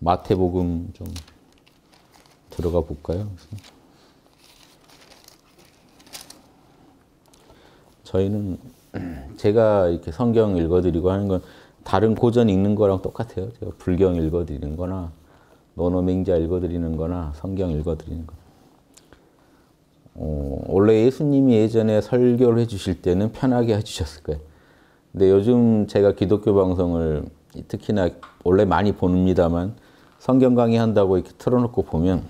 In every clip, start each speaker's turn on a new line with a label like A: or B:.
A: 마태복음 좀 들어가 볼까요? 저희는 제가 이렇게 성경 읽어드리고 하는 건 다른 고전 읽는 거랑 똑같아요. 제가 불경 읽어드리는 거나 노노맹자 읽어드리는 거나 성경 읽어드리는 거. 어, 원래 예수님이 예전에 설교를 해주실 때는 편하게 해주셨을 거예요. 근데 요즘 제가 기독교 방송을 특히나 원래 많이 봅니다만 성경 강의한다고 이렇게 틀어놓고 보면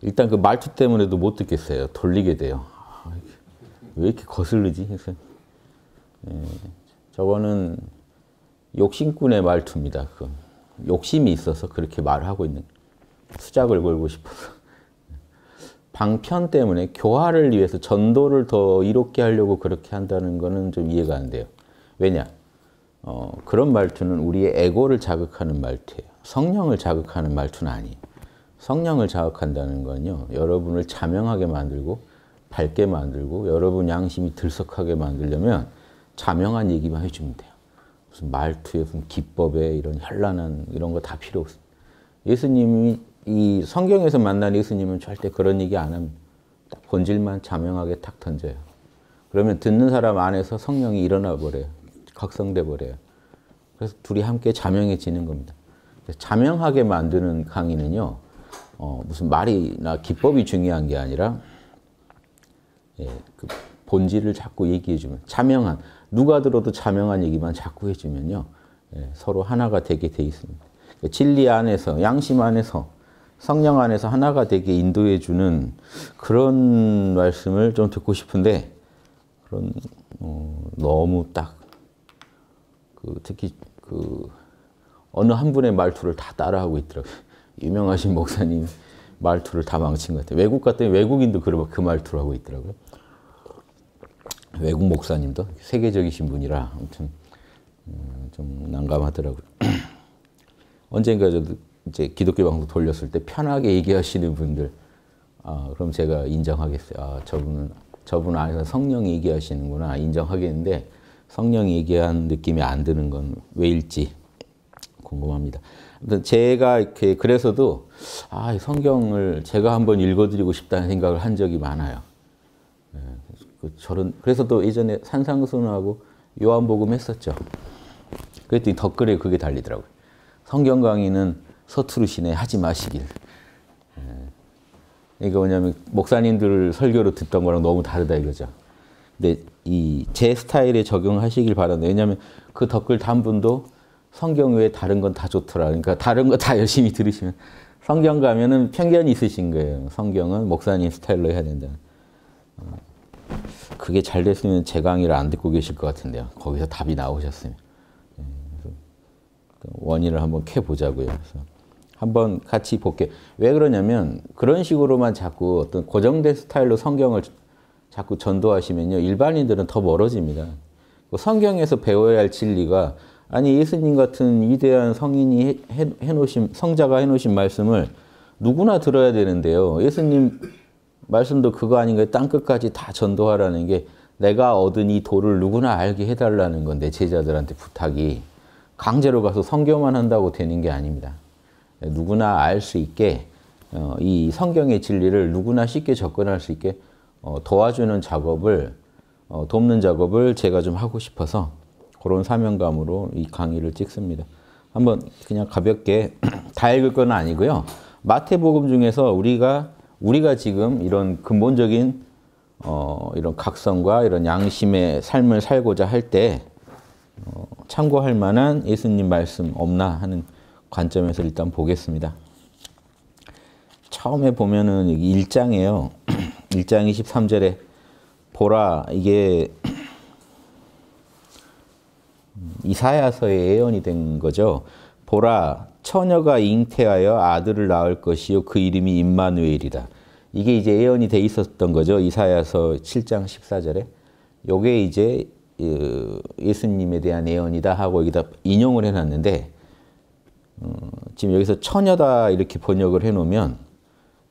A: 일단 그 말투 때문에도 못 듣겠어요. 돌리게 돼요. 아, 왜 이렇게 거슬리지? 그래서 예, 저거는 욕심꾼의 말투입니다. 그 욕심이 있어서 그렇게 말하고 있는 수작을 걸고 싶어서. 방편 때문에 교화를 위해서 전도를 더 이롭게 하려고 그렇게 한다는 거는 좀 이해가 안 돼요. 왜냐? 어, 그런 말투는 우리의 에고를 자극하는 말투예요. 성령을 자극하는 말투는 아니에요. 성령을 자극한다는 건요. 여러분을 자명하게 만들고 밝게 만들고 여러분 양심이 들썩하게 만들려면 자명한 얘기만 해주면 돼요. 무슨 말투에 무슨 기법에 이런 현란한 이런 거 다 필요 없습니 예수님이 이 성경에서 만난 예수님은 절대 그런 얘기 안 합니다. 딱 본질만 자명하게 탁 던져요. 그러면 듣는 사람 안에서 성령이 일어나 버려요. 각성돼 버려요. 그래서 둘이 함께 자명해지는 겁니다. 자명하게 만드는 강의는요, 어, 무슨 말이나 기법이 중요한 게 아니라, 예, 그 본질을 자꾸 얘기해주면, 자명한, 누가 들어도 자명한 얘기만 자꾸 해주면요, 예, 서로 하나가 되게 돼 있습니다. 진리 안에서, 양심 안에서 성령 안에서 하나가 되게 인도해 주는 그런 말씀을 좀 듣고 싶은데 그런 어, 너무 딱 그 특히 그 어느 한 분의 말투를 다 따라하고 있더라고요. 유명하신 목사님 말투를 다 망친 것 같아요. 외국 갔더니 외국인도 그, 러고그 말투를 하고 있더라고요. 외국 목사님도 세계적이신 분이라 아무튼 음, 좀 난감하더라고요. 언젠가 저도 이제 기독교 방송 돌렸을 때 편하게 얘기하시는 분들, 아, 그럼 제가 인정하겠어요. 아, 저분은, 저분 안에서 성령 얘기하시는구나. 아, 인정하겠는데, 성령 얘기한 느낌이 안 드는 건 왜일지 궁금합니다. 아무튼 제가 이렇게, 그래서도, 아, 성경을 제가 한번 읽어드리고 싶다는 생각을 한 적이 많아요. 네, 그 저런, 그래서 또 예전에 산상순하고 요한복음 했었죠. 그랬더니 댓글에 그게 달리더라고요. 성경 강의는 서투르시네 하지 마시길. 그러 예. 뭐냐면 목사님들 설교로 듣던 거랑 너무 다르다 이거죠. 근데 이 제 스타일에 적용하시길 바라는 왜냐하면 그 댓글 단 분도 성경 외에 다른 건 다 좋더라. 그러니까 다른 거 다 열심히 들으시면 성경 가면은 편견이 있으신 거예요. 성경은 목사님 스타일로 해야 된다. 어. 그게 잘 됐으면 제 강의를 안 듣고 계실 것 같은데요. 거기서 답이 나오셨으면 예. 원인을 한번 캐 보자고요. 한번 같이 볼게요. 왜 그러냐면 그런 식으로만 자꾸 어떤 고정된 스타일로 성경을 자꾸 전도하시면요. 일반인들은 더 멀어집니다. 그 성경에서 배워야 할 진리가 아니 예수님 같은 위대한 성인이 해, 해 놓으신 성자가 해 놓으신 말씀을 누구나 들어야 되는데요. 예수님 말씀도 그거 아닌가요? 땅 끝까지 다 전도하라는 게 내가 얻은 이 도를 누구나 알게 해달라는 건데 제자들한테 부탁이 강제로 가서 성교만 한다고 되는 게 아닙니다. 누구나 알 수 있게 어, 이 성경의 진리를 누구나 쉽게 접근할 수 있게 어, 도와주는 작업을 어, 돕는 작업을 제가 좀 하고 싶어서 그런 사명감으로 이 강의를 찍습니다. 한번 그냥 가볍게 다 읽을 건 아니고요. 마태복음 중에서 우리가 우리가 지금 이런 근본적인 어, 이런 각성과 이런 양심의 삶을 살고자 할 때 참고할 만한 예수님 말씀 없나 하는 관점에서 일단 보겠습니다. 처음에 보면은 여기 1장이에요. 1장 23절에 보라 이게 이사야서의 예언이 된 거죠. 보라 처녀가 잉태하여 아들을 낳을 것이요 그 이름이 임마누엘이다. 이게 이제 예언이 돼 있었던 거죠. 이사야서 7장 14절에. 요게 이제 어, 예수님에 대한 예언이다 하고 여기다 인용을 해 놨는데 어, 지금 여기서 처녀다 이렇게 번역을 해놓으면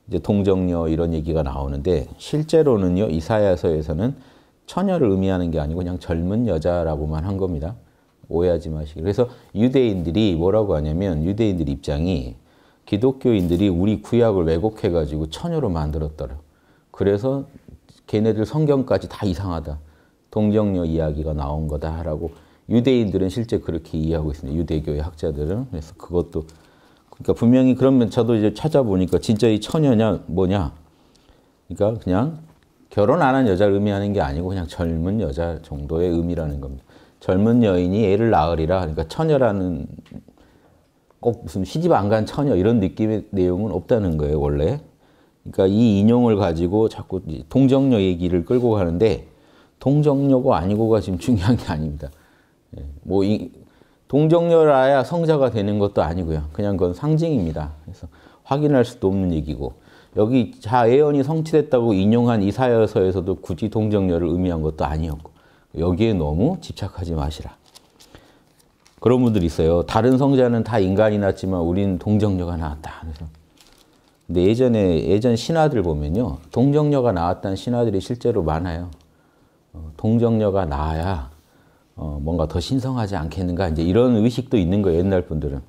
A: 이제 동정녀 이런 얘기가 나오는데 실제로는요 이사야서에서는 처녀를 의미하는 게 아니고 그냥 젊은 여자라고만 한 겁니다. 오해하지 마시기. 그래서 유대인들이 뭐라고 하냐면 유대인들 입장이 기독교인들이 우리 구약을 왜곡해가지고 처녀로 만들었더라. 그래서 걔네들 성경까지 다 이상하다. 동정녀 이야기가 나온 거다라고 유대인들은 실제 그렇게 이해하고 있습니다. 유대교의 학자들은. 그래서 그것도 그러니까 분명히 그러면 저도 이제 찾아보니까 진짜 이 처녀냐 뭐냐. 그러니까 그냥 결혼 안 한 여자를 의미하는 게 아니고 그냥 젊은 여자 정도의 의미라는 겁니다. 젊은 여인이 애를 낳으리라. 그러니까 처녀라는 꼭 무슨 시집 안 간 처녀 이런 느낌의 내용은 없다는 거예요, 원래. 그러니까 이 인용을 가지고 자꾸 동정녀 얘기를 끌고 가는데 동정녀고 아니고가 지금 중요한 게 아닙니다. 예, 뭐 이, 동정녀라야 성자가 되는 것도 아니고요. 그냥 그건 상징입니다. 그래서 확인할 수도 없는 얘기고 여기 자예언이 성취됐다고 인용한 이사여서에서도 굳이 동정녀를 의미한 것도 아니었고 여기에 너무 집착하지 마시라. 그런 분들 있어요. 다른 성자는 다 인간이 낳지만우리 동정녀가 나왔다. 그래서 근데 예전에 예전 신화들 보면요, 동정녀가 나왔다는 신화들이 실제로 많아요. 어, 동정녀가 나야 어, 뭔가 더 신성하지 않겠는가 이제 이런 의식도 있는 거예요 옛날 분들은.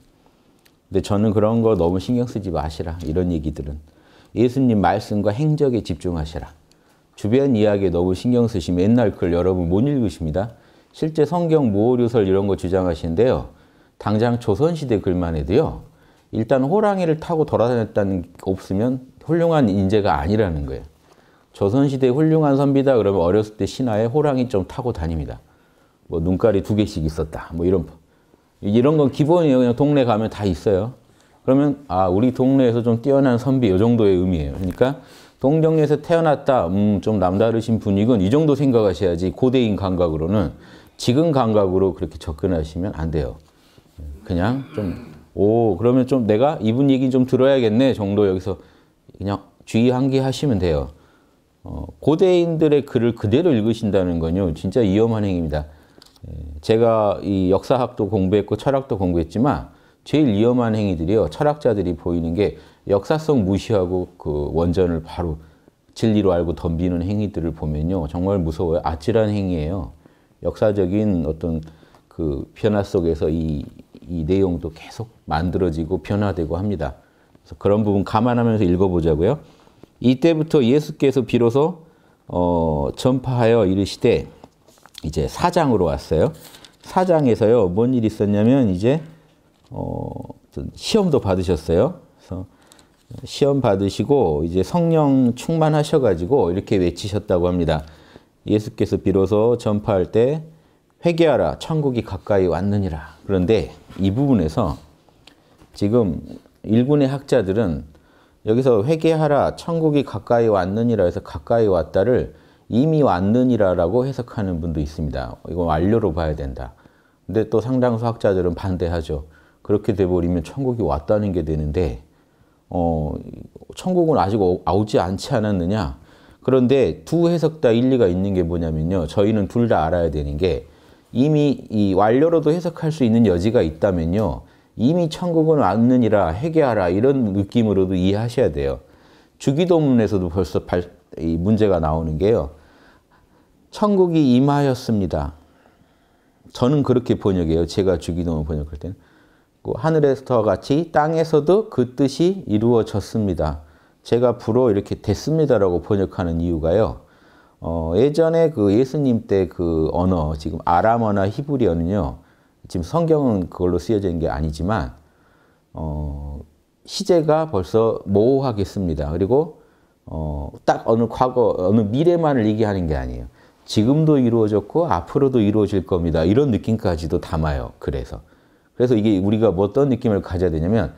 A: 근데 저는 그런 거 너무 신경 쓰지 마시라 이런 얘기들은 예수님 말씀과 행적에 집중하시라. 주변 이야기에 너무 신경 쓰시면 옛날 글 여러분 못 읽으십니다. 실제 성경 모호류설 이런 거 주장하시는데요. 당장 조선시대 글만 해도요. 일단 호랑이를 타고 돌아다녔다는 없으면 훌륭한 인재가 아니라는 거예요. 조선시대 훌륭한 선비다 그러면 어렸을 때 신하에 호랑이 좀 타고 다닙니다. 뭐 눈깔이 두 개씩 있었다. 뭐 이런 이런 건 기본이에요. 그냥 동네 가면 다 있어요. 그러면 아 우리 동네에서 좀 뛰어난 선비 요 정도의 의미예요. 그러니까 동정리에서 태어났다. 음, 좀 남다르신 분이군. 이 정도 생각하셔야지 고대인 감각으로는 지금 감각으로 그렇게 접근하시면 안 돼요. 그냥 좀오 그러면 좀 내가 이분 얘기 좀 들어야겠네 정도 여기서 그냥 주의한기하시면 돼요. 어, 고대인들의 글을 그대로 읽으신다는 건요 진짜 위험한 행위입니다. 예, 제가 이 역사학도 공부했고 철학도 공부했지만 제일 위험한 행위들이요. 철학자들이 보이는 게 역사성 무시하고 그 원전을 바로 진리로 알고 덤비는 행위들을 보면요. 정말 무서워요. 아찔한 행위예요. 역사적인 어떤 그 변화 속에서 이, 이 내용도 계속 만들어지고 변화되고 합니다. 그래서 그런 부분 감안하면서 읽어보자고요. 이때부터 예수께서 비로소 어, 전파하여 이르시되 이제 사장으로 왔어요. 사장에서요, 뭔 일이 있었냐면, 이제, 어, 시험도 받으셨어요. 그래서 시험 받으시고, 이제 성령 충만하셔가지고, 이렇게 외치셨다고 합니다. 예수께서 비로소 전파할 때, 회개하라, 천국이 가까이 왔느니라. 그런데 이 부분에서 지금 일군의 학자들은 여기서 회개하라, 천국이 가까이 왔느니라 해서 가까이 왔다를 이미 왔느니라라고 해석하는 분도 있습니다. 이건 완료로 봐야 된다. 근데 또 상당수 학자들은 반대하죠. 그렇게 돼버리면 천국이 왔다는 게 되는데 어, 천국은 아직 오지 않지 않았느냐? 그런데 두 해석 다 일리가 있는 게 뭐냐면요. 저희는 둘 다 알아야 되는 게 이미 이 완료로도 해석할 수 있는 여지가 있다면요. 이미 천국은 왔느니라 회개하라 이런 느낌으로도 이해하셔야 돼요. 주기도문에서도 벌써 발, 이 문제가 나오는 게요. 천국이 임하였습니다. 저는 그렇게 번역해요. 제가 주기도문 번역할 때는. 그 하늘에서 같이 땅에서도 그 뜻이 이루어졌습니다. 제가 불어 이렇게 됐습니다라고 번역하는 이유가요. 어, 예전에 그 예수님 때 그 언어, 지금 아람어나 히브리어는요, 지금 성경은 그걸로 쓰여져 게 아니지만, 어, 시제가 벌써 모호하겠습니다. 그리고, 어, 딱 어느 과거, 어느 미래만을 얘기하는 게 아니에요. 지금도 이루어졌고 앞으로도 이루어질 겁니다. 이런 느낌까지도 담아요. 그래서 그래서 이게 우리가 뭐 어떤 느낌을 가져야 되냐면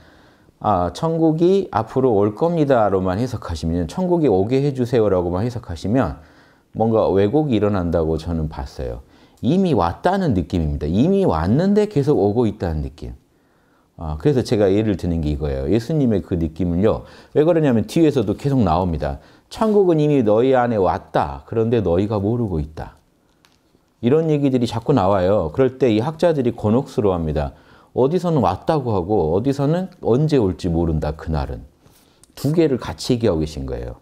A: 아 천국이 앞으로 올 겁니다로만 해석하시면 천국이 오게 해주세요라고만 해석하시면 뭔가 왜곡이 일어난다고 저는 봤어요. 이미 왔다는 느낌입니다. 이미 왔는데 계속 오고 있다는 느낌. 아, 그래서 제가 예를 드는 게 이거예요. 예수님의 그 느낌을요. 왜 그러냐면 뒤에서도 계속 나옵니다. 천국은 이미 너희 안에 왔다. 그런데 너희가 모르고 있다. 이런 얘기들이 자꾸 나와요. 그럴 때 이 학자들이 곤혹스러워합니다. 어디서는 왔다고 하고 어디서는 언제 올지 모른다. 그날은. 두 개를 같이 얘기하고 계신 거예요.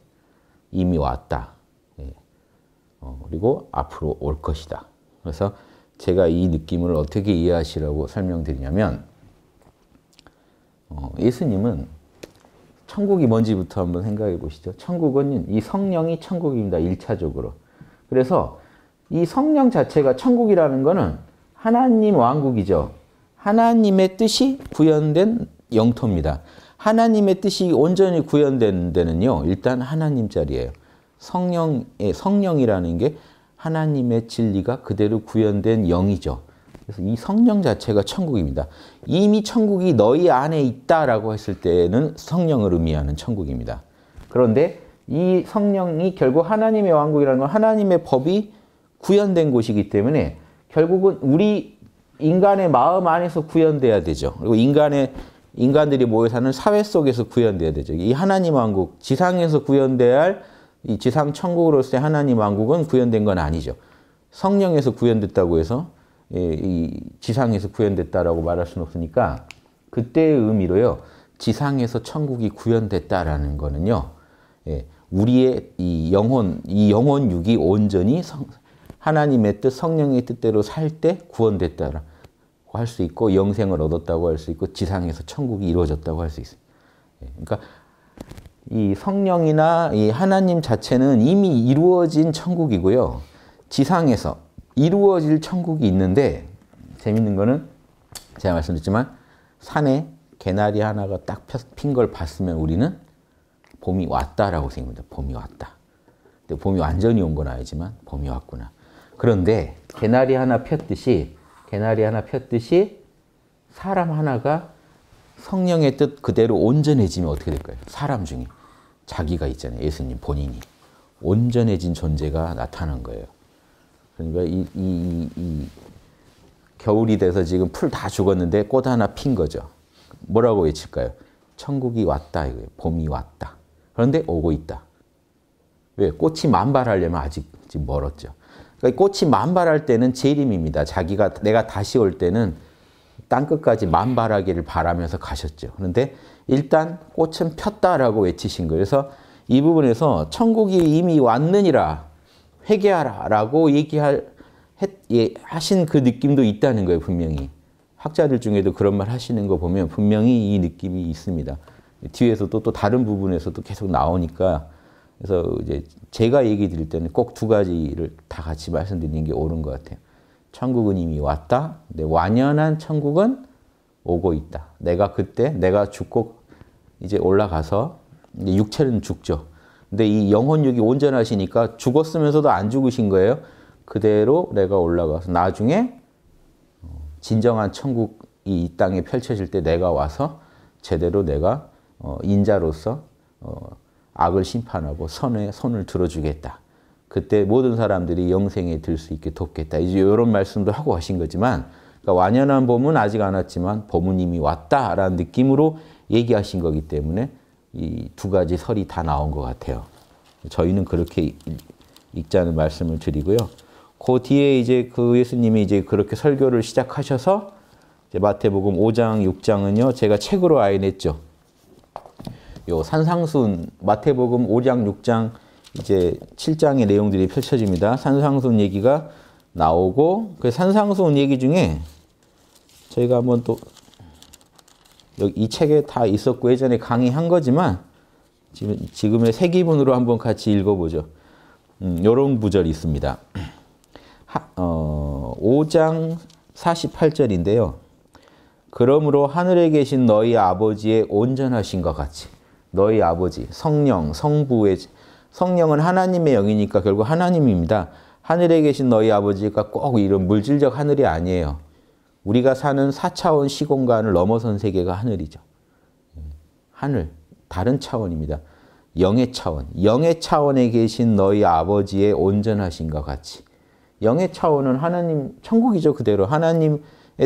A: 이미 왔다. 예. 어, 그리고 앞으로 올 것이다. 그래서 제가 이 느낌을 어떻게 이해하시라고 설명드리냐면 어, 예수님은 천국이 뭔지부터 한번 생각해 보시죠. 천국은 이 성령이 천국입니다. 1차적으로. 그래서 이 성령 자체가 천국이라는 것은 하나님 왕국이죠. 하나님의 뜻이 구현된 영토입니다. 하나님의 뜻이 온전히 구현된 데는요. 일단 하나님 자리예요. 성령의 성령이라는 게 하나님의 진리가 그대로 구현된 영이죠. 그래서 이 성령 자체가 천국입니다. 이미 천국이 너희 안에 있다라고 했을 때는 성령을 의미하는 천국입니다. 그런데 이 성령이 결국 하나님의 왕국이라는 건 하나님의 법이 구현된 곳이기 때문에 결국은 우리 인간의 마음 안에서 구현돼야 되죠. 그리고 인간의 인간들이 모여 사는 사회 속에서 구현돼야 되죠. 이 하나님 왕국 지상에서 구현돼야 할 이 지상 천국으로서의 하나님 왕국은 구현된 건 아니죠. 성령에서 구현됐다고 해서 예, 이 지상에서 구현됐다라고 말할 수는 없으니까 그때의 의미로요. 지상에서 천국이 구현됐다라는 거는요. 예, 우리의 이 영혼, 이 영혼육이 온전히 성, 하나님의 뜻, 성령의 뜻대로 살 때 구원됐다라고 할 수 있고 영생을 얻었다고 할 수 있고 지상에서 천국이 이루어졌다고 할 수 있어요. 예, 그러니까 이 성령이나 이 하나님 자체는 이미 이루어진 천국이고요. 지상에서 이루어질 천국이 있는데 재밌는 거는 제가 말씀드렸지만 산에 개나리 하나가 딱 핀 걸 봤으면 우리는 봄이 왔다라고 생각합니다. 봄이 왔다. 근데 봄이 완전히 온 건 아니지만 봄이 왔구나. 그런데 개나리 하나 폈듯이 개나리 하나 폈듯이 사람 하나가 성령의 뜻 그대로 온전해지면 어떻게 될까요? 사람 중에 자기가 있잖아요. 예수님 본인이 온전해진 존재가 나타난 거예요. 그러니까 이, 이, 이, 겨울이 돼서 지금 풀 다 죽었는데 꽃 하나 핀 거죠. 뭐라고 외칠까요? 천국이 왔다 이거예요. 봄이 왔다. 그런데 오고 있다. 왜? 꽃이 만발하려면 아직 멀었죠. 그러니까 꽃이 만발할 때는 재림입니다. 자기가 내가 다시 올 때는 땅끝까지 만발하기를 바라면서 가셨죠. 그런데 일단 꽃은 폈다라고 외치신 거예요. 그래서 이 부분에서 천국이 이미 왔느니라 회개하라라고 얘기할 예, 하신 그 느낌도 있다는 거예요, 분명히. 학자들 중에도 그런 말 하시는 거 보면 분명히 이 느낌이 있습니다. 뒤에서 또, 또 다른 부분에서도 계속 나오니까 그래서 이제 제가 얘기 드릴 때는 꼭 두 가지를 다 같이 말씀드리는 게 옳은 것 같아요. 천국은 이미 왔다. 근데 완연한 천국은 오고 있다. 내가 그때 내가 죽고 이제 올라가서 이제 육체는 죽죠. 근데 이 영혼육이 온전하시니까 죽었으면서도 안 죽으신 거예요. 그대로 내가 올라가서 나중에 어, 진정한 천국이 이 땅에 펼쳐질 때 내가 와서 제대로 내가 어, 인자로서 어, 악을 심판하고 선에 손을 들어주겠다. 그때 모든 사람들이 영생에 들 수 있게 돕겠다. 이제 이런 말씀도 하고 하신 거지만 그러니까 완연한 봄은 아직 안 왔지만 봄은 이미 왔다라는 느낌으로 얘기하신 거기 때문에 이두 가지 설이 다 나온 것 같아요. 저희는 그렇게 읽자는 말씀을 드리고요. 그 뒤에 이제 그 예수님이 이제 그렇게 설교를 시작하셔서 마태복음 5장, 6장은요, 제가 책으로 아인했죠. 요 산상순, 마태복음 5장, 6장, 이제 7장의 내용들이 펼쳐집니다. 산상순 얘기가 나오고, 그 산상순 얘기 중에 저희가 한번 또이 책에 다 있었고 예전에 강의한 거지만 지금, 의 세기분으로 한번 같이 읽어보죠. 이런 음, 구절이 있습니다. 하, 어, 5장 48절인데요. 그러므로 하늘에 계신 너희 아버지의 온전하신 것 같이 너희 아버지 성령 성부의 성령은 하나님의 영이니까 결국 하나님입니다. 하늘에 계신 너희 아버지가 꼭 이런 물질적 하늘이 아니에요. 우리가 사는 4차원 시공간을 넘어선 세계가 하늘이죠. 하늘, 다른 차원입니다. 영의 차원, 영의 차원에 계신 너희 아버지의 온전하신과 같이. 영의 차원은 하나님, 천국이죠, 그대로. 하나님의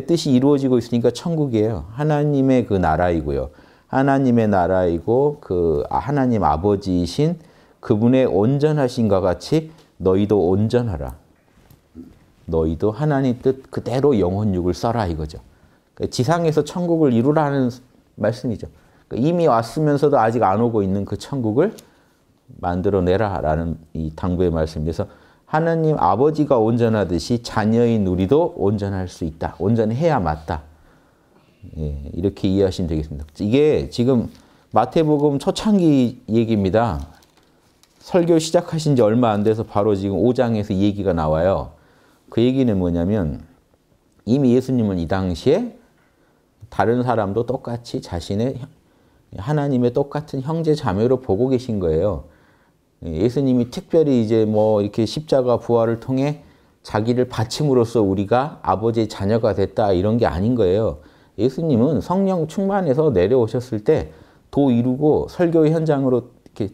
A: 뜻이 이루어지고 있으니까 천국이에요. 하나님의 그 나라이고요. 하나님의 나라이고, 그 아, 하나님 아버지이신 그분의 온전하신과 같이 너희도 온전하라. 너희도 하나님 뜻 그대로 영혼육을 써라 이거죠. 그러니까 지상에서 천국을 이루라는 말씀이죠. 그러니까 이미 왔으면서도 아직 안 오고 있는 그 천국을 만들어내라라는 이 당부의 말씀에서 하나님 아버지가 온전하듯이 자녀인 우리도 온전할 수 있다. 온전해야 맞다. 예, 이렇게 이해하시면 되겠습니다. 이게 지금 마태복음 초창기 얘기입니다. 설교 시작하신 지 얼마 안 돼서 바로 지금 5장에서 얘기가 나와요. 그 얘기는 뭐냐면 이미 예수님은 이 당시에 다른 사람도 똑같이 자신의 하나님의 똑같은 형제 자매로 보고 계신 거예요. 예수님이 특별히 이제 뭐 이렇게 십자가 부활을 통해 자기를 바침으로써 우리가 아버지의 자녀가 됐다 이런 게 아닌 거예요. 예수님은 성령 충만해서 내려오셨을 때 도 이루고 설교 현장으로 이렇게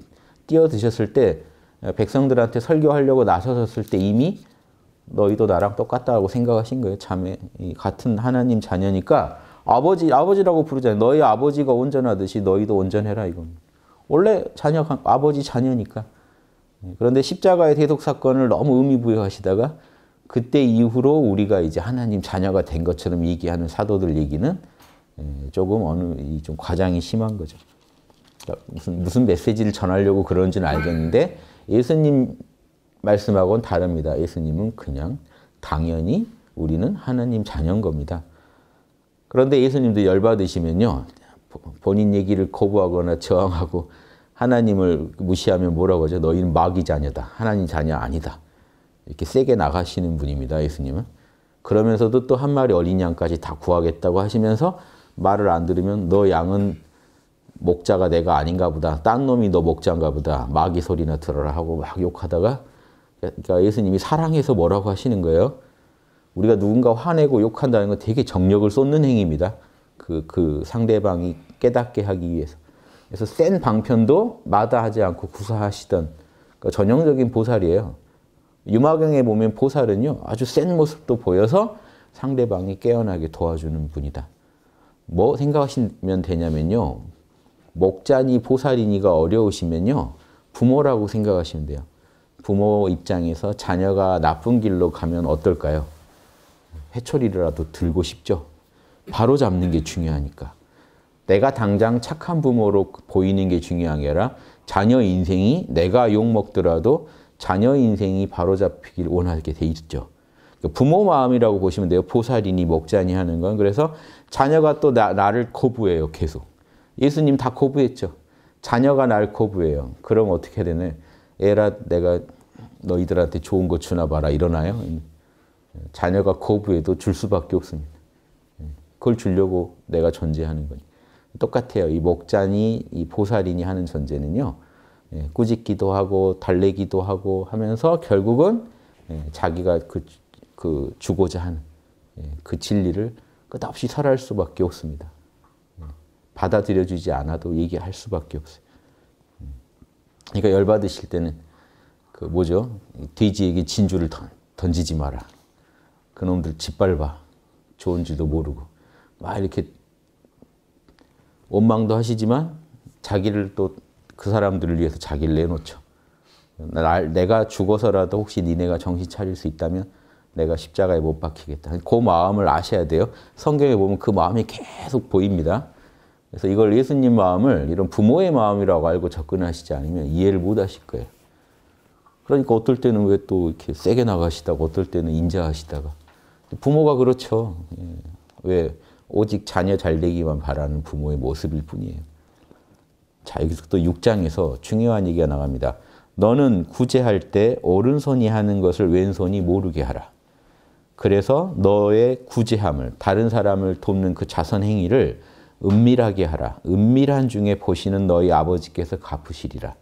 A: 뛰어드셨을 때 백성들한테 설교하려고 나서셨을 때 이미 너희도 나랑 똑같다고 생각하신 거예요. 자매 같은 하나님 자녀니까 아버지 아버지라고 부르잖아요. 너희 아버지가 온전하듯이 너희도 온전해라 이겁 원래 자녀 아버지 자녀니까. 네, 그런데 십자가의 대속 사건을 너무 의미 부여하시다가 그때 이후로 우리가 이제 하나님 자녀가 된 것처럼 얘기하는 사도들 얘기는 네, 조금 어느 좀 과장이 심한 거죠. 그러니까 무슨 무슨 메시지를 전하려고 그런지는 알겠는데 예수님 말씀하고는 다릅니다. 예수님은 그냥 당연히 우리는 하나님 자녀인 겁니다. 그런데 예수님도 열받으시면요. 본인 얘기를 거부하거나 저항하고 하나님을 무시하면 뭐라고 하죠? 너희는 마귀 자녀다. 하나님 자녀 아니다. 이렇게 세게 나가시는 분입니다. 예수님은. 그러면서도 또 한 마리 어린 양까지 다 구하겠다고 하시면서 말을 안 들으면 너 양은 목자가 내가 아닌가 보다. 딴 놈이 너 목자인가 보다. 마귀 소리나 들어라 하고 막 욕하다가 그러니까 예수님이 사랑해서 뭐라고 하시는 거예요? 우리가 누군가 화내고 욕한다는 건 되게 정력을 쏟는 행위입니다. 그, 그 상대방이 깨닫게 하기 위해서. 그래서 센 방편도 마다하지 않고 구사하시던 그러니까 전형적인 보살이에요. 유마경에 보면 보살은요, 아주 센 모습도 보여서 상대방이 깨어나게 도와주는 분이다. 뭐 생각하시면 되냐면요. 목자니 보살이니가 어려우시면요. 부모라고 생각하시면 돼요. 부모 입장에서 자녀가 나쁜 길로 가면 어떨까요? 회초리라도 들고 싶죠. 바로 잡는 게 중요하니까. 내가 당장 착한 부모로 보이는 게 중요한 게 아니라 자녀 인생이 내가 욕먹더라도 자녀 인생이 바로잡히길 원하게 돼 있죠. 부모 마음이라고 보시면 돼요. 보살이니 먹자니 하는 건. 그래서 자녀가 또 나, 를 거부해요. 계속. 예수님 다 거부했죠. 자녀가 날 거부해요. 그럼 어떻게 되나요? 에라 내가 너희들한테 좋은 거 주나 봐라 이러나요? 자녀가 거부해도 줄 수밖에 없습니다. 그걸 주려고 내가 존재하는 거니. 똑같아요. 이 목잔이 이 보살인이 하는 전제는요. 예, 꾸짖기도 하고 달래기도 하고 하면서 결국은 예, 자기가 그, 그 주고자 하는 예, 그 진리를 끝없이 설할 수밖에 없습니다. 받아들여주지 않아도 얘기할 수밖에 없어요. 그러니까 열받으실 때는 그 뭐죠? 돼지에게 진주를 던지지 마라. 그놈들 짓밟아. 좋은 줄도 모르고. 막 이렇게 원망도 하시지만 자기를 또 그 사람들을 위해서 자기를 내놓죠. 날, 내가 죽어서라도 혹시 니네가 정신 차릴 수 있다면 내가 십자가에 못 박히겠다. 그 마음을 아셔야 돼요. 성경에 보면 그 마음이 계속 보입니다. 그래서 이걸 예수님 마음을 이런 부모의 마음이라고 알고 접근하시지 않으면 이해를 못 하실 거예요. 그러니까 어떨 때는 왜 또 이렇게 세게 나가시다가 어떨 때는 인자하시다가 부모가 그렇죠. 예. 왜 오직 자녀 잘되기만 바라는 부모의 모습일 뿐이에요. 자 여기서 또 6장에서 중요한 얘기가 나갑니다. 너는 구제할 때 오른손이 하는 것을 왼손이 모르게 하라. 그래서 너의 구제함을 다른 사람을 돕는 그 자선 행위를 은밀하게 하라. 은밀한 중에 보시는 너희 아버지께서 갚으시리라.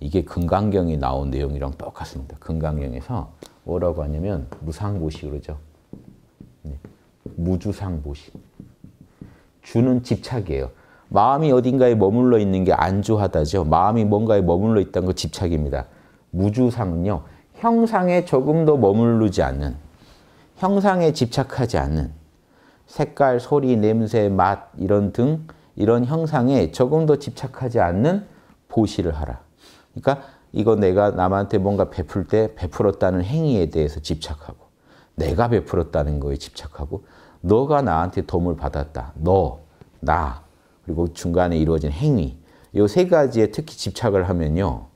A: 이게 금강경에 나온 내용이랑 똑같습니다. 금강경에서 뭐라고 하냐면 무상보시 그러죠. 네. 무주상보시. 주는 집착이에요. 마음이 어딘가에 머물러 있는 게 안주하다죠. 마음이 뭔가에 머물러 있다는 거 집착입니다. 무주상은요. 형상에 조금 더 머무르지 않는, 형상에 집착하지 않는 색깔, 소리, 냄새, 맛 이런 등 이런 형상에 조금 더 집착하지 않는 보시를 하라. 그러니까 이거 내가 남한테 뭔가 베풀 때 베풀었다는 행위에 대해서 집착하고 내가 베풀었다는 거에 집착하고 너가 나한테 도움을 받았다. 너, 나, 그리고 중간에 이루어진 행위. 이 세 가지에 특히 집착을 하면요.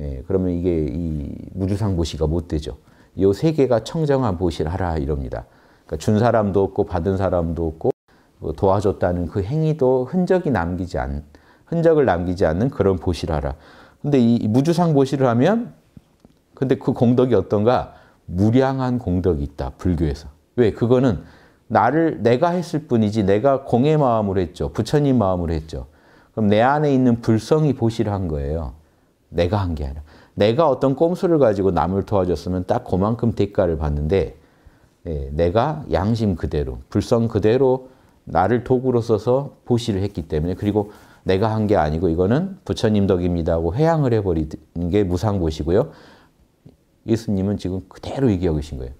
A: 예, 그러면 이게 이 무주상 보시가 못 되죠. 이 세 개가 청정한 보시를 하라 이럽니다. 그러니까 준 사람도 없고 받은 사람도 없고 뭐 도와줬다는 그 행위도 흔적이 남기지 않 흔적을 남기지 않는 그런 보시라라. 근데 이 무주상 보시를 하면 근데 그 공덕이 어떤가? 무량한 공덕이 있다. 불교에서. 왜? 그거는 나를 내가 했을 뿐이지 내가 공의 마음으로 했죠. 부처님 마음으로 했죠. 그럼 내 안에 있는 불성이 보시를 한 거예요. 내가 한 게 아니라. 내가 어떤 꼼수를 가지고 남을 도와줬으면 딱 그만큼 대가를 받는데 예, 내가 양심 그대로, 불성 그대로 나를 도구로 써서 보시를 했기 때문에 그리고 내가 한 게 아니고 이거는 부처님 덕입니다 하고 회양을 해버리는 게 무상보시고요. 예수님은 지금 그대로 얘기하신 거예요.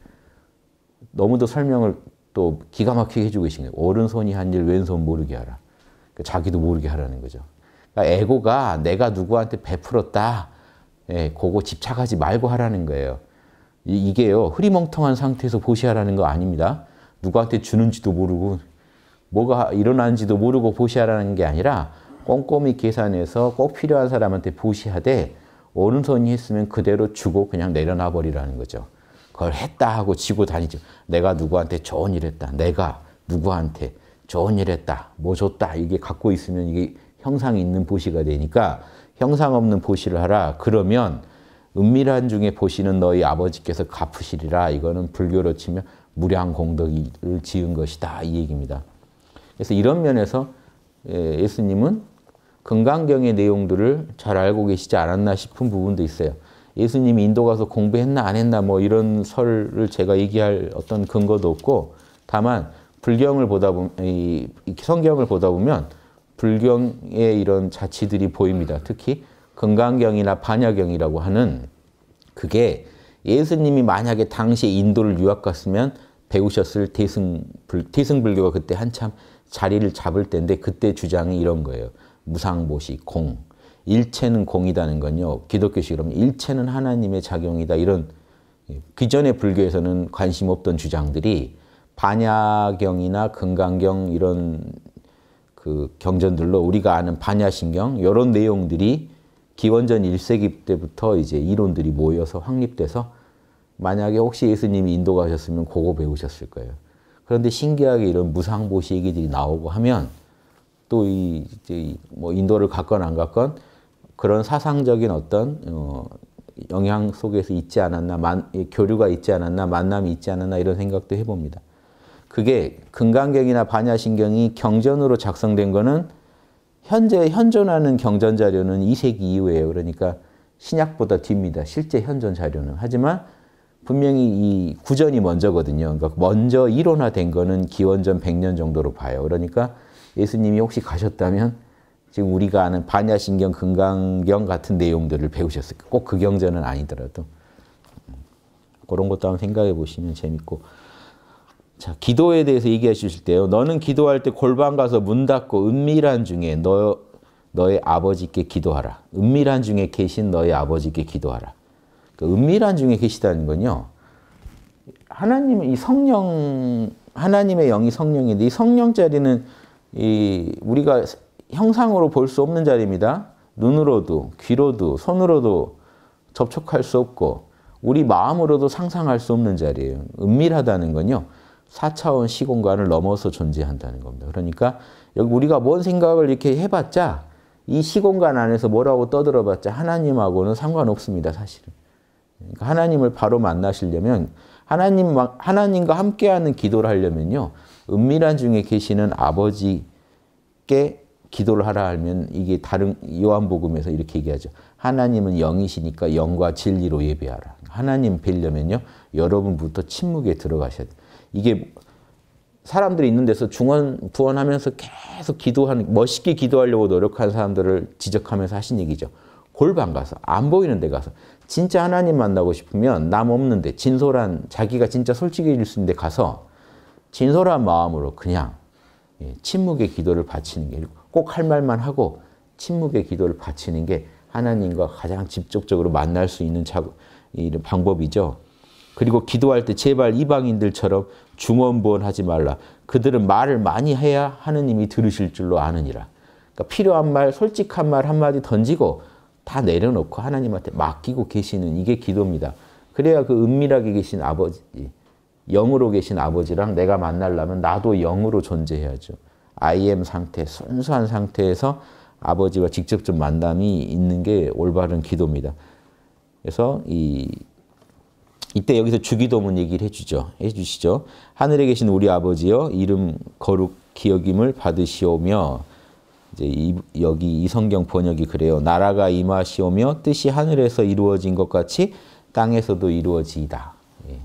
A: 너무도 설명을 또 기가 막히게 해주고 계신 거예요. 오른손이 한 일 왼손 모르게 하라. 그러니까 자기도 모르게 하라는 거죠. 그러니까 에고가 내가 누구한테 베풀었다. 예, 그거 집착하지 말고 하라는 거예요. 이게요 흐리멍텅한 상태에서 보시하라는 거 아닙니다. 누구한테 주는지도 모르고 뭐가 일어나는지도 모르고 보시하라는 게 아니라 꼼꼼히 계산해서 꼭 필요한 사람한테 보시하되 오른손이 했으면 그대로 주고 그냥 내려놔 버리라는 거죠. 그걸 했다 하고 지고 다니죠. 내가 누구한테 좋은 일 했다. 내가 누구한테 좋은 일 했다. 뭐 줬다. 이게 갖고 있으면 이게 형상이 있는 보시가 되니까 형상 없는 보시를 하라. 그러면 은밀한 중에 보시는 너희 아버지께서 갚으시리라. 이거는 불교로 치면 무량 공덕을 지은 것이다. 이 얘기입니다. 그래서 이런 면에서 예, 예수님은 금강경의 내용들을 잘 알고 계시지 않았나 싶은 부분도 있어요. 예수님이 인도 가서 공부했나 안 했나 뭐 이런 설을 제가 얘기할 어떤 근거도 없고 다만 불경을 보다 보면 이 성경을 보다 보면 불경의 이런 자치들이 보입니다. 특히 건강경이나 반야경이라고 하는 그게 예수님이 만약에 당시 인도를 유학 갔으면 배우셨을 대승불 태승불교가 그때 한참 자리를 잡을 때인데 그때 주장이 이런 거예요. 무상보시, 공. 일체는 공이라는 건요. 기독교식으로 하면 일체는 하나님의 작용이다. 이런 기존의 그 불교에서는 관심 없던 주장들이 반야경이나 금강경 이런 그 경전들로 우리가 아는 반야신경 이런 내용들이 기원전 1세기 때부터 이제 이론들이 모여서 확립돼서 만약에 혹시 예수님이 인도 가셨으면 그거 배우셨을 거예요. 그런데 신기하게 이런 무상보시 얘기들이 나오고 하면 또이 이제 뭐 인도를 갔건 안 갔건 그런 사상적인 어떤 어 영향 속에서 있지 않았나, 만, 교류가 있지 않았나, 만남이 있지 않았나 이런 생각도 해봅니다. 그게 금강경이나 반야신경이 경전으로 작성된 거는 현재 현존하는 경전 자료는 2세기 이후에요. 그러니까 신약보다 뒤입니다. 실제 현존 자료는. 하지만 분명히 이 구전이 먼저거든요. 그러니까 먼저 일원화된 거는 기원전 100년 정도로 봐요. 그러니까 예수님이 혹시 가셨다면 지금 우리가 아는 반야신경, 금강경 같은 내용들을 배우셨을 거예요. 꼭 그 경전은 아니더라도. 그런 것도 한번 생각해 보시면 재밌고 자, 기도에 대해서 얘기해 주실 때요. 너는 기도할 때 골방 가서 문 닫고 은밀한 중에 너, 너의 아버지께 기도하라. 은밀한 중에 계신 너의 아버지께 기도하라. 그 은밀한 중에 계시다는 건요. 하나님이 성령, 하나님의 영이 성령인데 이 성령 자리는 이 우리가 형상으로 볼 수 없는 자리입니다. 눈으로도, 귀로도, 손으로도 접촉할 수 없고 우리 마음으로도 상상할 수 없는 자리예요. 은밀하다는 건요. 4차원 시공간을 넘어서 존재한다는 겁니다. 그러니까 여기 우리가 뭔 생각을 이렇게 해봤자 이 시공간 안에서 뭐라고 떠들어봤자 하나님하고는 상관없습니다. 사실은. 그러니까 하나님을 바로 만나시려면 하나님, 하나님과 함께하는 기도를 하려면요. 은밀한 중에 계시는 아버지께 기도를 하라 하면 이게 다른 요한복음에서 이렇게 얘기하죠. 하나님은 영이시니까 영과 진리로 예배하라. 하나님 뵈려면요. 여러분부터 침묵에 들어가셔야 돼요. 이게 사람들이 있는 데서 중원 부원하면서 계속 기도하는 멋있게 기도하려고 노력하는 사람들을 지적하면서 하신 얘기죠. 골방 가서 안 보이는 데 가서 진짜 하나님 만나고 싶으면 남 없는데 진솔한 자기가 진짜 솔직해질 수 있는 데 가서 진솔한 마음으로 그냥 예, 침묵의 기도를 바치는 게 꼭 할 말만 하고 침묵의 기도를 바치는 게 하나님과 가장 직접적으로 만날 수 있는 방법이죠. 그리고 기도할 때 제발 이방인들처럼 중언부언하지 말라. 그들은 말을 많이 해야 하느님이 들으실 줄로 아느니라. 그러니까 필요한 말, 솔직한 말 한마디 던지고 다 내려놓고 하나님한테 맡기고 계시는 이게 기도입니다. 그래야 그 은밀하게 계신 아버지, 영으로 계신 아버지랑 내가 만나려면 나도 영으로 존재해야죠. I am 상태, 순수한 상태에서 아버지와 직접적 만남이 있는 게 올바른 기도입니다. 그래서 이 이때 여기서 주기도문 얘기를 해주죠. 해주시죠. 하늘에 계신 우리 아버지여 이름 거룩히 여김을 받으시오며 이제 이, 여기 이 성경 번역이 그래요. 나라가 임하시오며 뜻이 하늘에서 이루어진 것 같이 땅에서도 이루어지이다. 예.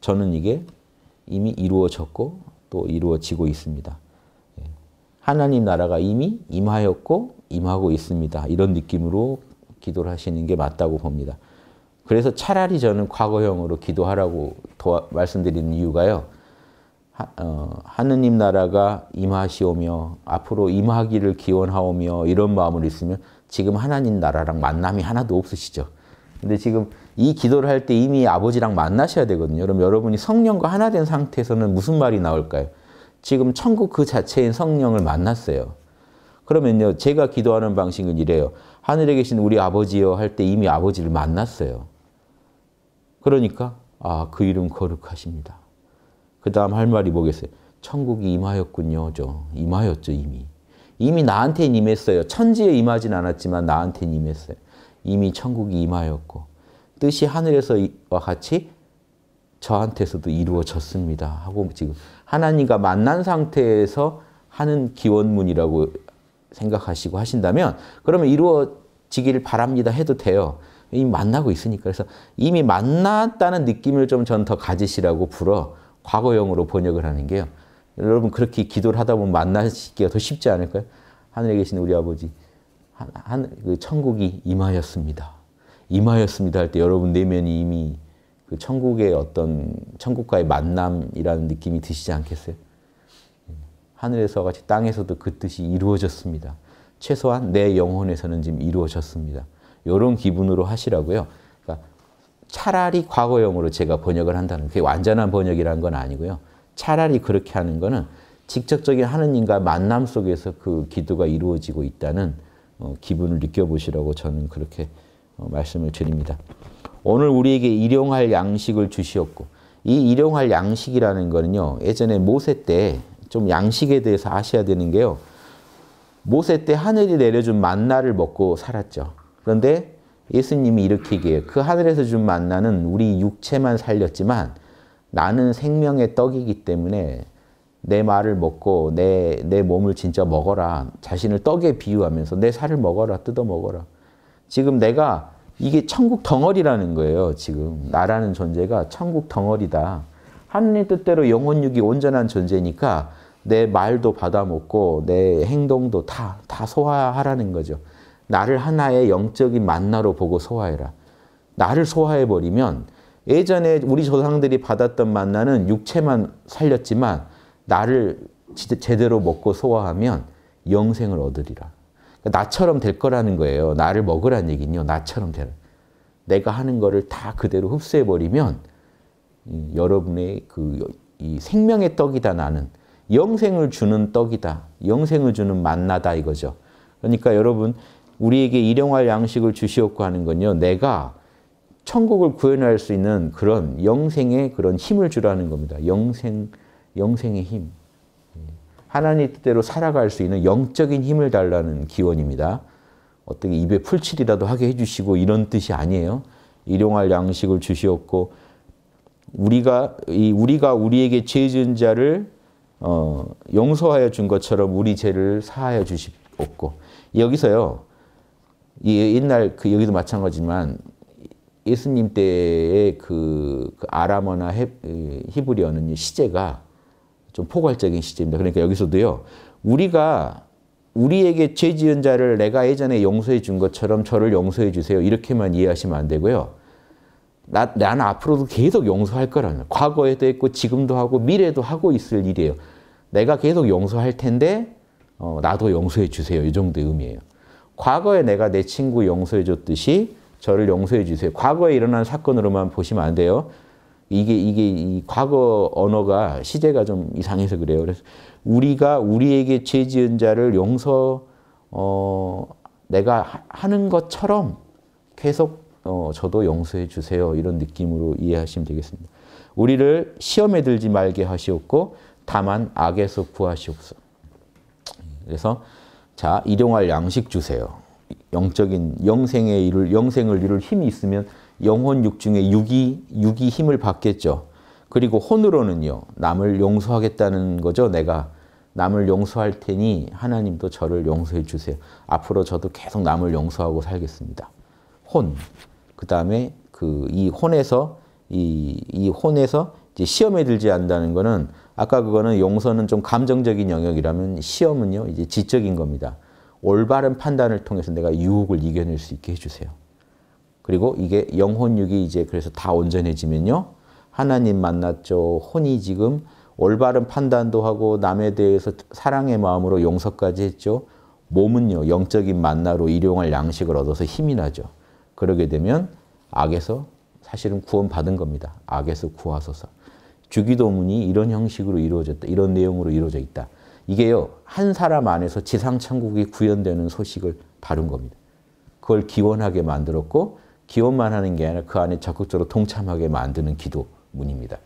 A: 저는 이게 이미 이루어졌고 또 이루어지고 있습니다. 예. 하나님 나라가 이미 임하였고 임하고 있습니다. 이런 느낌으로 기도를 하시는 게 맞다고 봅니다. 그래서 차라리 저는 과거형으로 기도하라고 도와, 말씀드리는 이유가요. 하, 어, 하느님 나라가 임하시오며 앞으로 임하기를 기원하오며 이런 마음을 있으면 지금 하나님 나라랑 만남이 하나도 없으시죠. 근데 지금 이 기도를 할 때 이미 아버지랑 만나셔야 되거든요. 그럼 여러분이 성령과 하나 된 상태에서는 무슨 말이 나올까요? 지금 천국 그 자체인 성령을 만났어요. 그러면요, 제가 기도하는 방식은 이래요. 하늘에 계신 우리 아버지여 할 때 이미 아버지를 만났어요. 그러니까 아, 그 이름 거룩하십니다. 그 다음 할 말이 뭐겠어요? 천국이 임하였군요. 저 임하였죠, 이미. 이미 나한테 임했어요. 천지에 임하진 않았지만 나한테 임했어요. 이미 천국이 임하였고 뜻이 하늘에서와 같이 저한테서도 이루어졌습니다. 하고 지금 하나님과 만난 상태에서 하는 기원문이라고 생각하시고 하신다면 그러면 이루어지기를 바랍니다 해도 돼요. 이미 만나고 있으니까. 그래서 이미 만났다는 느낌을 좀 전 더 가지시라고 불어 과거형으로 번역을 하는 게요. 여러분 그렇게 기도를 하다 보면 만나시기가 더 쉽지 않을까요? 하늘에 계신 우리 아버지, 한, 한, 그 천국이 임하였습니다. 임하였습니다 할 때 여러분 내면이 이미 그 천국의 어떤 천국과의 만남이라는 느낌이 드시지 않겠어요? 하늘에서 같이 땅에서도 그 뜻이 이루어졌습니다. 최소한 내 영혼에서는 지금 이루어졌습니다. 이런 기분으로 하시라고요. 그러니까 차라리 과거형으로 제가 번역을 한다는 게 완전한 번역이라는 건 아니고요. 차라리 그렇게 하는 거는 직접적인 하느님과 만남 속에서 그 기도가 이루어지고 있다는 어, 기분을 느껴보시라고 저는 그렇게 어, 말씀을 드립니다. 오늘 우리에게 일용할 양식을 주시었고 이 일용할 양식이라는 거는요. 예전에 모세 때 좀 양식에 대해서 아셔야 되는 게요. 모세 때 하늘이 내려준 만나를 먹고 살았죠. 그런데 예수님이 이렇게 얘기해요. 그 하늘에서 준 만나는 우리 육체만 살렸지만 나는 생명의 떡이기 때문에 내 말을 먹고 내, 내 몸을 진짜 먹어라. 자신을 떡에 비유하면서 내 살을 먹어라. 뜯어 먹어라. 지금 내가 이게 천국 덩어리라는 거예요. 지금 나라는 존재가 천국 덩어리다. 하느님 뜻대로 영혼육이 온전한 존재니까 내 말도 받아먹고 내 행동도 다, 다 소화하라는 거죠. 나를 하나의 영적인 만나로 보고 소화해라. 나를 소화해버리면 예전에 우리 조상들이 받았던 만나는 육체만 살렸지만 나를 제대로 먹고 소화하면 영생을 얻으리라. 그러니까 나처럼 될 거라는 거예요. 나를 먹으란 얘기는요. 나처럼 될. 내가 하는 거를 다 그대로 흡수해버리면 여러분의 그 이 생명의 떡이다 나는. 영생을 주는 떡이다. 영생을 주는 만나다 이거죠. 그러니까 여러분 우리에게 일용할 양식을 주시옵고 하는 건요. 내가 천국을 구현할 수 있는 그런 영생의 그런 힘을 주라는 겁니다. 영생, 영생의 힘. 하나님 뜻대로 살아갈 수 있는 영적인 힘을 달라는 기원입니다. 어떻게 입에 풀칠이라도 하게 해주시고 이런 뜻이 아니에요. 일용할 양식을 주시옵고 우리가 이 우리가 우리에게 죄지 자를 어, 용서하여 준 것처럼 우리 죄를 사하여 주시옵고 여기서요 이 옛날 그 여기도 마찬가지지만 예수님 때의 그, 그 아람어나 히, 히브리어는 시제가 좀 포괄적인 시제입니다. 그러니까 여기서도요. 우리가 우리에게 죄 지은 자를 내가 예전에 용서해 준 것처럼 저를 용서해 주세요. 이렇게만 이해하시면 안 되고요. 나, 나 앞으로도 계속 용서할 거라는 과거에도 했고 지금도 하고 미래도 하고 있을 일이에요. 내가 계속 용서할 텐데 어, 나도 용서해 주세요. 이 정도의 의미예요. 과거에 내가 내 친구 용서해 줬듯이 저를 용서해 주세요. 과거에 일어난 사건으로만 보시면 안 돼요. 이게 이게 이 과거 언어가 시제가 좀 이상해서 그래요. 그래서 우리가 우리에게 죄 지은 자를 용서 어 내가 하는 것처럼 계속 어 저도 용서해 주세요. 이런 느낌으로 이해하시면 되겠습니다. 우리를 시험에 들지 말게 하시옵고 다만 악에서 구하시옵소 그래서 자, 일용할 양식 주세요. 영적인 영생의 일을 영생을 이룰 힘이 있으면 영혼 육중에 육이 육이 힘을 받겠죠. 그리고 혼으로는요. 남을 용서하겠다는 거죠. 내가 남을 용서할 테니 하나님도 저를 용서해 주세요. 앞으로 저도 계속 남을 용서하고 살겠습니다. 혼. 그다음에 그 이 혼에서 이 이 혼에서 이제 시험에 들지 않는다는 거는 아까 그거는 용서는 좀 감정적인 영역이라면 시험은요, 이제 지적인 겁니다. 올바른 판단을 통해서 내가 유혹을 이겨낼 수 있게 해주세요. 그리고 이게 영혼육이 이제 그래서 다 온전해지면요. 하나님 만났죠. 혼이 지금 올바른 판단도 하고 남에 대해서 사랑의 마음으로 용서까지 했죠. 몸은요, 영적인 만나로 일용할 양식을 얻어서 힘이 나죠. 그러게 되면 악에서 사실은 구원받은 겁니다. 악에서 구하소서. 주기도문이 이런 형식으로 이루어졌다. 이런 내용으로 이루어져 있다. 이게요. 한 사람 안에서 지상천국이 구현되는 소식을 바른 겁니다. 그걸 기원하게 만들었고 기원만 하는 게 아니라 그 안에 적극적으로 동참하게 만드는 기도문입니다.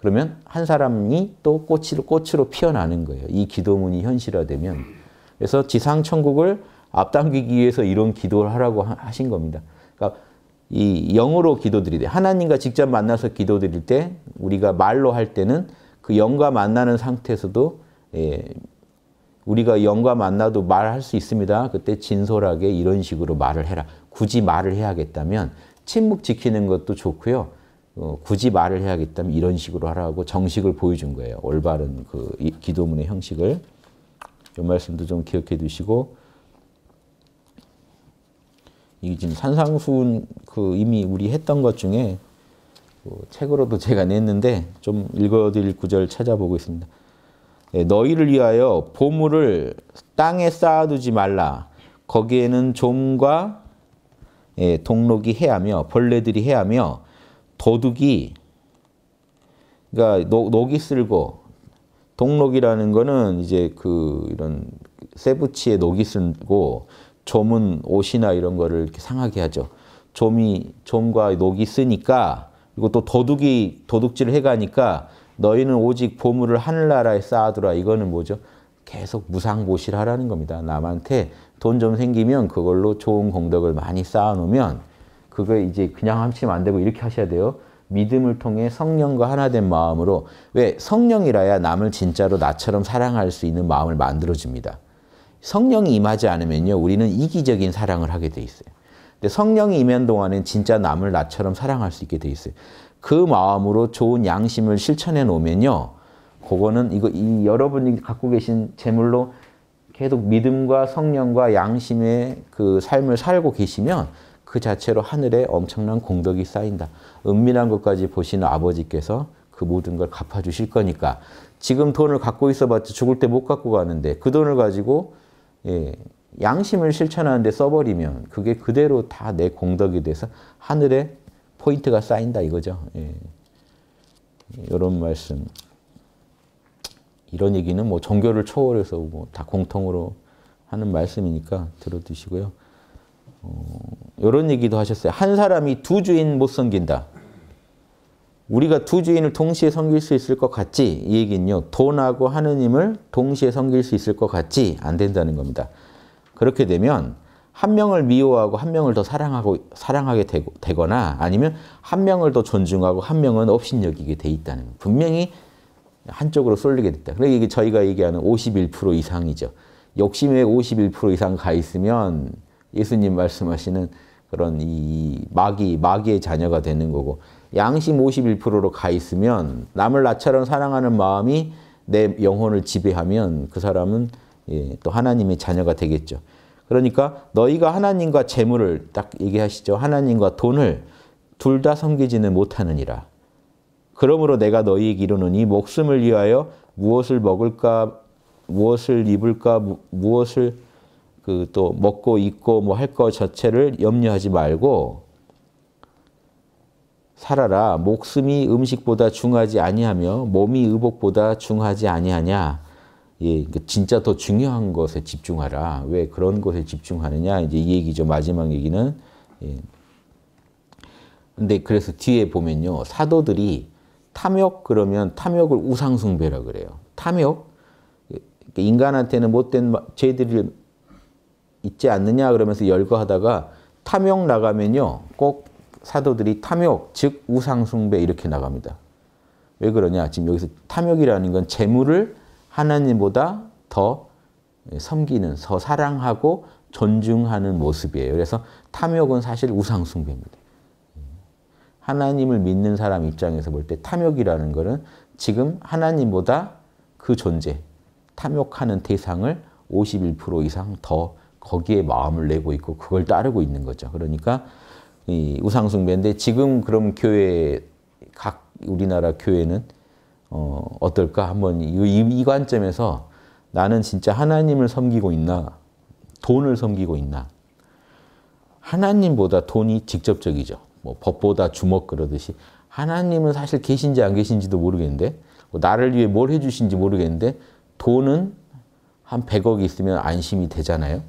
A: 그러면 한 사람이 또 꽃으로, 꽃으로 피어나는 거예요. 이 기도문이 현실화되면. 그래서 지상천국을 앞당기기 위해서 이런 기도를 하라고 하신 겁니다. 그러니까 이 영으로 기도드리되 하나님과 직접 만나서 기도드릴 때 우리가 말로 할 때는 그 영과 만나는 상태에서도 예, 우리가 영과 만나도 말할 수 있습니다. 그때 진솔하게 이런 식으로 말을 해라. 굳이 말을 해야겠다면 침묵 지키는 것도 좋고요. 어, 굳이 말을 해야겠다면 이런 식으로 하라고 정식을 보여준 거예요. 올바른 그 기도문의 형식을. 이 말씀도 좀 기억해 두시고 이 지금 산상수훈 그 이미 우리 했던 것 중에 그 책으로도 제가 냈는데 좀 읽어드릴 구절 찾아보고있습니다 예, 네, 너희를 위하여 보물을 땅에 쌓아두지 말라. 거기에는 좀과 예, 동록이 해하며 벌레들이 해하며 도둑이 그러니까 녹, 녹이 쓸고 동록이라는 거는 이제 그 이런 세부치에 녹이 쓸고 좀은 옷이나 이런 거를 이렇게 상하게 하죠. 좀이 좀과 녹이 쓰니까 그리고 또 도둑이 도둑질을 해가니까 너희는 오직 보물을 하늘나라에 쌓아두라. 이거는 뭐죠? 계속 무상보실하라는 겁니다. 남한테 돈 좀 생기면 그걸로 좋은 공덕을 많이 쌓아놓으면 그거 이제 그냥 함치면 안 되고 이렇게 하셔야 돼요. 믿음을 통해 성령과 하나 된 마음으로 왜 성령이라야 남을 진짜로 나처럼 사랑할 수 있는 마음을 만들어줍니다. 성령이 임하지 않으면요, 우리는 이기적인 사랑을 하게 돼 있어요. 근데 성령이 임한 동안엔 진짜 남을 나처럼 사랑할 수 있게 돼 있어요. 그 마음으로 좋은 양심을 실천해 놓으면요, 그거는 이거 이 여러분이 갖고 계신 재물로 계속 믿음과 성령과 양심의 그 삶을 살고 계시면 그 자체로 하늘에 엄청난 공덕이 쌓인다. 은밀한 것까지 보시는 아버지께서 그 모든 걸 갚아주실 거니까 지금 돈을 갖고 있어봤자 죽을 때 못 갖고 가는데 그 돈을 가지고 예, 양심을 실천하는데 써버리면 그게 그대로 다 내 공덕이 돼서 하늘에 포인트가 쌓인다 이거죠. 예. 이런 말씀. 이런 얘기는 뭐 종교를 초월해서 뭐 다 공통으로 하는 말씀이니까 들어두시고요. 어, 이런 얘기도 하셨어요. 한 사람이 두 주인 못 섬긴다. 우리가 두 주인을 동시에 섬길 수 있을 것 같지? 이 얘기는요. 돈하고 하느님을 동시에 섬길 수 있을 것 같지? 안 된다는 겁니다. 그렇게 되면 한 명을 미워하고 한 명을 더 사랑하고 사랑하게 되고, 거나 아니면 한 명을 더 존중하고 한 명은 업신여기게 돼 있다는 거예요. 분명히 한쪽으로 쏠리게 됐다. 그러 그러니까 이게 저희가 얘기하는 51% 이상이죠. 욕심의 51% 이상 가 있으면 예수님 말씀하시는 그런 이 마귀 마귀의 자녀가 되는 거고 양심 51%로 가 있으면 남을 나처럼 사랑하는 마음이 내 영혼을 지배하면 그 사람은 예, 또 하나님의 자녀가 되겠죠. 그러니까 너희가 하나님과 재물을 딱 얘기하시죠. 하나님과 돈을 둘 다 섬기지는 못하느니라. 그러므로 내가 너희에게 이르노니 목숨을 위하여 무엇을 먹을까 무엇을 입을까 무, 무엇을 그또 먹고 입고 뭐 할 것 자체를 염려하지 말고 살아라 목숨이 음식보다 중하지 아니하며 몸이 의복보다 중하지 아니하냐. 예, 그러니까 진짜 더 중요한 것에 집중하라. 왜 그런 것에 집중하느냐. 이제 이 얘기죠. 마지막 얘기는. 예. 근데 그래서 뒤에 보면요. 사도들이 탐욕 그러면 탐욕을 우상숭배라 그래요. 탐욕 그러니까 인간한테는 못된 죄들이 있지 않느냐 그러면서 열거하다가 탐욕 나가면요. 꼭 사도들이 탐욕, 즉 우상숭배 이렇게 나갑니다. 왜 그러냐? 지금 여기서 탐욕이라는 건 재물을 하나님보다 더 섬기는, 더 사랑하고 존중하는 모습이에요. 그래서 탐욕은 사실 우상숭배입니다. 하나님을 믿는 사람 입장에서 볼 때 탐욕이라는 것은 지금 하나님보다 그 존재, 탐욕하는 대상을 51% 이상 더 거기에 마음을 내고 있고 그걸 따르고 있는 거죠. 그러니까 이 우상숭배인데 지금 그럼 교회 각 우리나라 교회는 어 어떨까 한번 이, 이 관점에서 나는 진짜 하나님을 섬기고 있나 돈을 섬기고 있나 하나님보다 돈이 직접적이죠. 뭐 법보다 주먹 그러듯이 하나님은 사실 계신지 안 계신지도 모르겠는데 뭐 나를 위해 뭘 해주신지 모르겠는데 돈은 한1 0 0억 있으면 안심이 되잖아요.